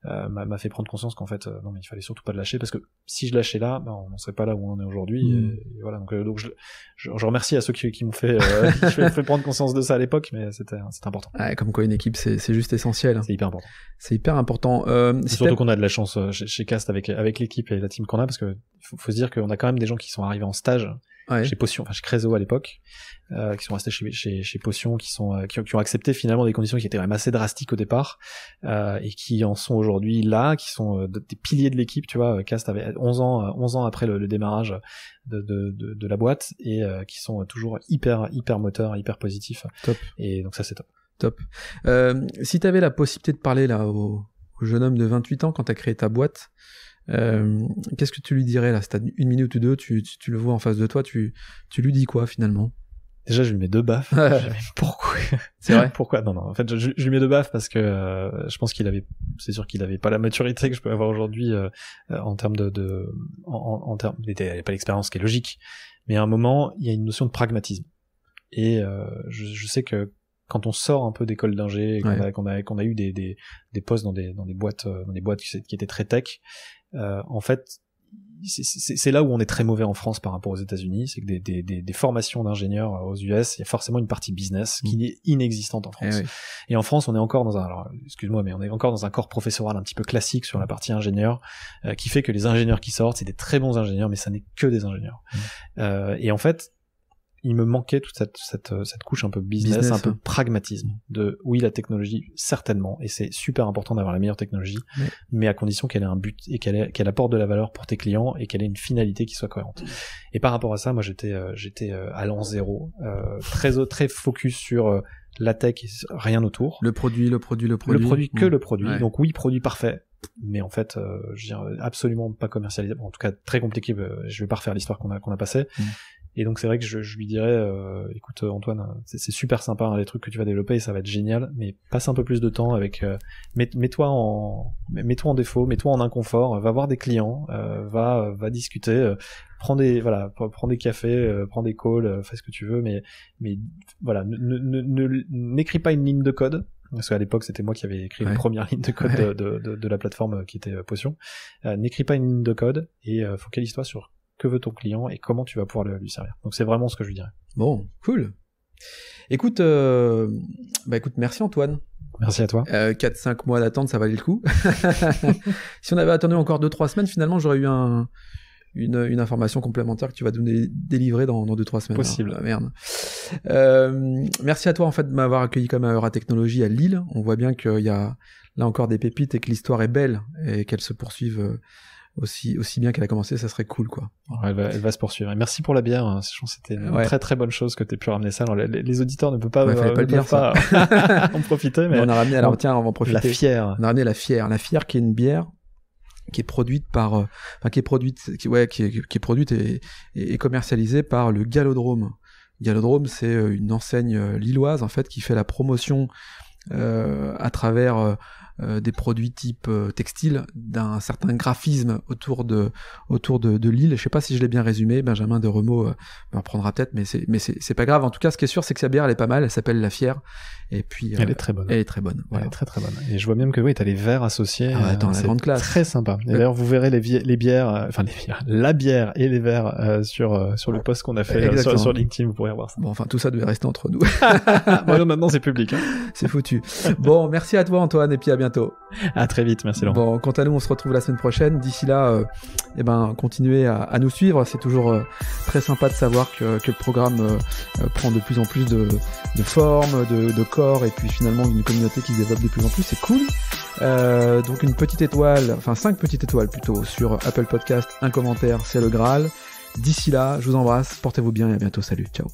euh, m'a fait prendre conscience qu'en fait, euh, non, mais il fallait surtout pas le lâcher parce que si je lâchais là, ben, on serait pas là où on en est aujourd'hui. Et, mm. voilà, donc, euh, donc je, je, remercie à ceux qui, qui m'ont fait, euh, fait, prendre conscience de ça à l'époque, mais c'était important. comme quoi, une équipe, c'est juste essentiel. C'est hyper important. C'est hyper important. surtout qu'on a de la chance chez, chez Cast avec, avec l'équipe et la team qu'on a parce que faut, faut se dire qu'on a quand même des gens qui sont arrivés en stage chez Potion, enfin chez Crezo à l'époque, euh, qui sont restés chez, chez, chez Potion, qui, sont, euh, qui, qui, ont accepté finalement des conditions qui étaient quand même assez drastiques au départ, euh, et qui en sont aujourd'hui là, qui sont euh, des piliers de l'équipe, tu vois, euh, Cast avait 11 ans, 11 ans après le, démarrage de, de, de, la boîte, et qui sont toujours hyper, hyper moteurs, hyper positifs. Top. Et donc ça c'est top. Top. si tu avais la possibilité de parler là au, au jeune homme de 28 ans quand tu as créé ta boîte, euh, qu'est-ce que tu lui dirais là Si t'as une minute ou deux, tu, tu, le vois en face de toi, tu, tu lui dis quoi finalement Déjà, je lui mets deux baffes. pourquoi C'est vrai. Pourquoi Non, non. En fait, je, lui mets deux baffes parce que euh, je pense qu'il avait, c'est sûr qu'il avait pas la maturité que je peux avoir aujourd'hui euh, en termes de, de en, en, termes, il n'avait pas l'expérience qui est logique. Mais à un moment, il y a une notion de pragmatisme. Et je, je, sais que quand on sort un peu d'école d'ingé, qu'on a, a, eu des, des, des postes dans des, dans des boîtes, dans des boîtes qui, qui étaient très tech, euh, en fait, c'est là où on est très mauvais en France par rapport aux États-Unis, c'est que des, formations d'ingénieurs euh, aux US, il y a forcément une partie business qui mm. est inexistante en France. Eh et, en France, on est encore dans un, excuse-moi, mais on est encore dans un corps professoral un petit peu classique sur la mm. partie ingénieur, euh, qui fait que les ingénieurs qui sortent, c'est des très bons ingénieurs, mais ça n'est que des ingénieurs. Mm. et en fait, il me manquait toute cette, cette, euh, cette couche un peu business, un peu pragmatisme de oui la technologie certainement et c'est super important d'avoir la meilleure technologie mais à condition qu'elle ait un but et qu'elle qu'elle apporte de la valeur pour tes clients et qu'elle ait une finalité qui soit cohérente et par rapport à ça moi j'étais euh, j'étais euh, à l'an zéro très très focus sur la tech rien autour le produit le produit le produit le produit que le produit donc oui produit parfait mais en fait, je veux absolument pas commercialisable. En tout cas, très compliqué. Je vais pas refaire l'histoire qu'on a qu'on a passée. Mm. Et donc c'est vrai que je, je lui dirais, euh, écoute euh, Antoine, euh, c'est super sympa hein, les trucs que tu vas développer, et ça va être génial, mais passe un peu plus de temps avec, euh, mets-toi en, mets-toi en défaut, mets-toi en inconfort, va voir des clients, va, va discuter, prends des, voilà, prends des cafés, prends des calls, fais ce que tu veux, mais, mais voilà, n'écris ne, ne, pas une ligne de code, parce qu'à l'époque c'était moi qui avais écrit la une première ligne de code de, de, de, la plateforme qui était Potion. Euh, N'écris pas une ligne de code et euh, focalise-toi sur que veut ton client et comment tu vas pouvoir lui servir. Donc c'est vraiment ce que je lui dirais. Bon, cool. Écoute, euh, bah écoute, merci Antoine. Merci à toi. Euh, 4-5 mois d'attente, ça valait le coup. si on avait attendu encore 2-3 semaines, finalement, j'aurais eu une, information complémentaire que tu vas donner, délivrer dans, dans 2-3 semaines. Possible. Ah, merde. Euh, merci à toi en fait de m'avoir accueilli comme à Eura Technologie à Lille. On voit bien qu'il y a là encore des pépites et que l'histoire est belle et qu'elle se poursuive euh, aussi, aussi bien qu'elle a commencé, ça serait cool, quoi. Elle, va, se poursuivre. merci pour la bière. Hein. c'était une très très bonne chose que tu aies pu ramener ça. Alors, les, auditeurs ne peuvent pas, euh, en profiter. Mais... on a ramené, alors tiens, on va en profiter. La fière. On a ramené la fière. La fière qui est une bière qui est produite par, euh, qui est produite, qui, ouais, qui, est, qui est produite et, et, commercialisée par le Galodrome. Galodrome, c'est euh, une enseigne lilloise en fait qui fait la promotion à travers euh, des produits type euh, textile, d'un certain graphisme autour de autour de, de l'île. Je sais pas si je l'ai bien résumé, Benjamin de Remo reprendra euh, m'en prendra peut-être, mais c'est mais c'est pas grave. En tout cas, ce qui est sûr, c'est que sa bière elle est pas mal, elle s'appelle La Fière, et puis elle est très bonne. Elle est très bonne. très très bonne. Et je vois même que oui, as les verres associés. Ah, classe. Très sympa. Et d'ailleurs, vous verrez les, bières, enfin la bière et les verres sur sur le post qu'on a fait sur, LinkedIn, vous pourrez voir ça. Bon, enfin tout ça devait rester entre nous. maintenant c'est public. Hein. C'est foutu. Bon, merci à toi Antoine et puis à bientôt. À très vite, merci Laurent. Bon, quant à nous, on se retrouve la semaine prochaine. D'ici là, euh, eh ben, continuez à, nous suivre. C'est toujours euh, très sympa de savoir que, que le programme euh, prend de plus en plus de, de forme, de, de, corps, et puis finalement une communauté qui se développe de plus en plus. C'est cool. donc une petite étoile, enfin cinq petites étoiles plutôt sur Apple Podcast, un commentaire, c'est le Graal. D'ici là, je vous embrasse, portez-vous bien et à bientôt. Salut, ciao.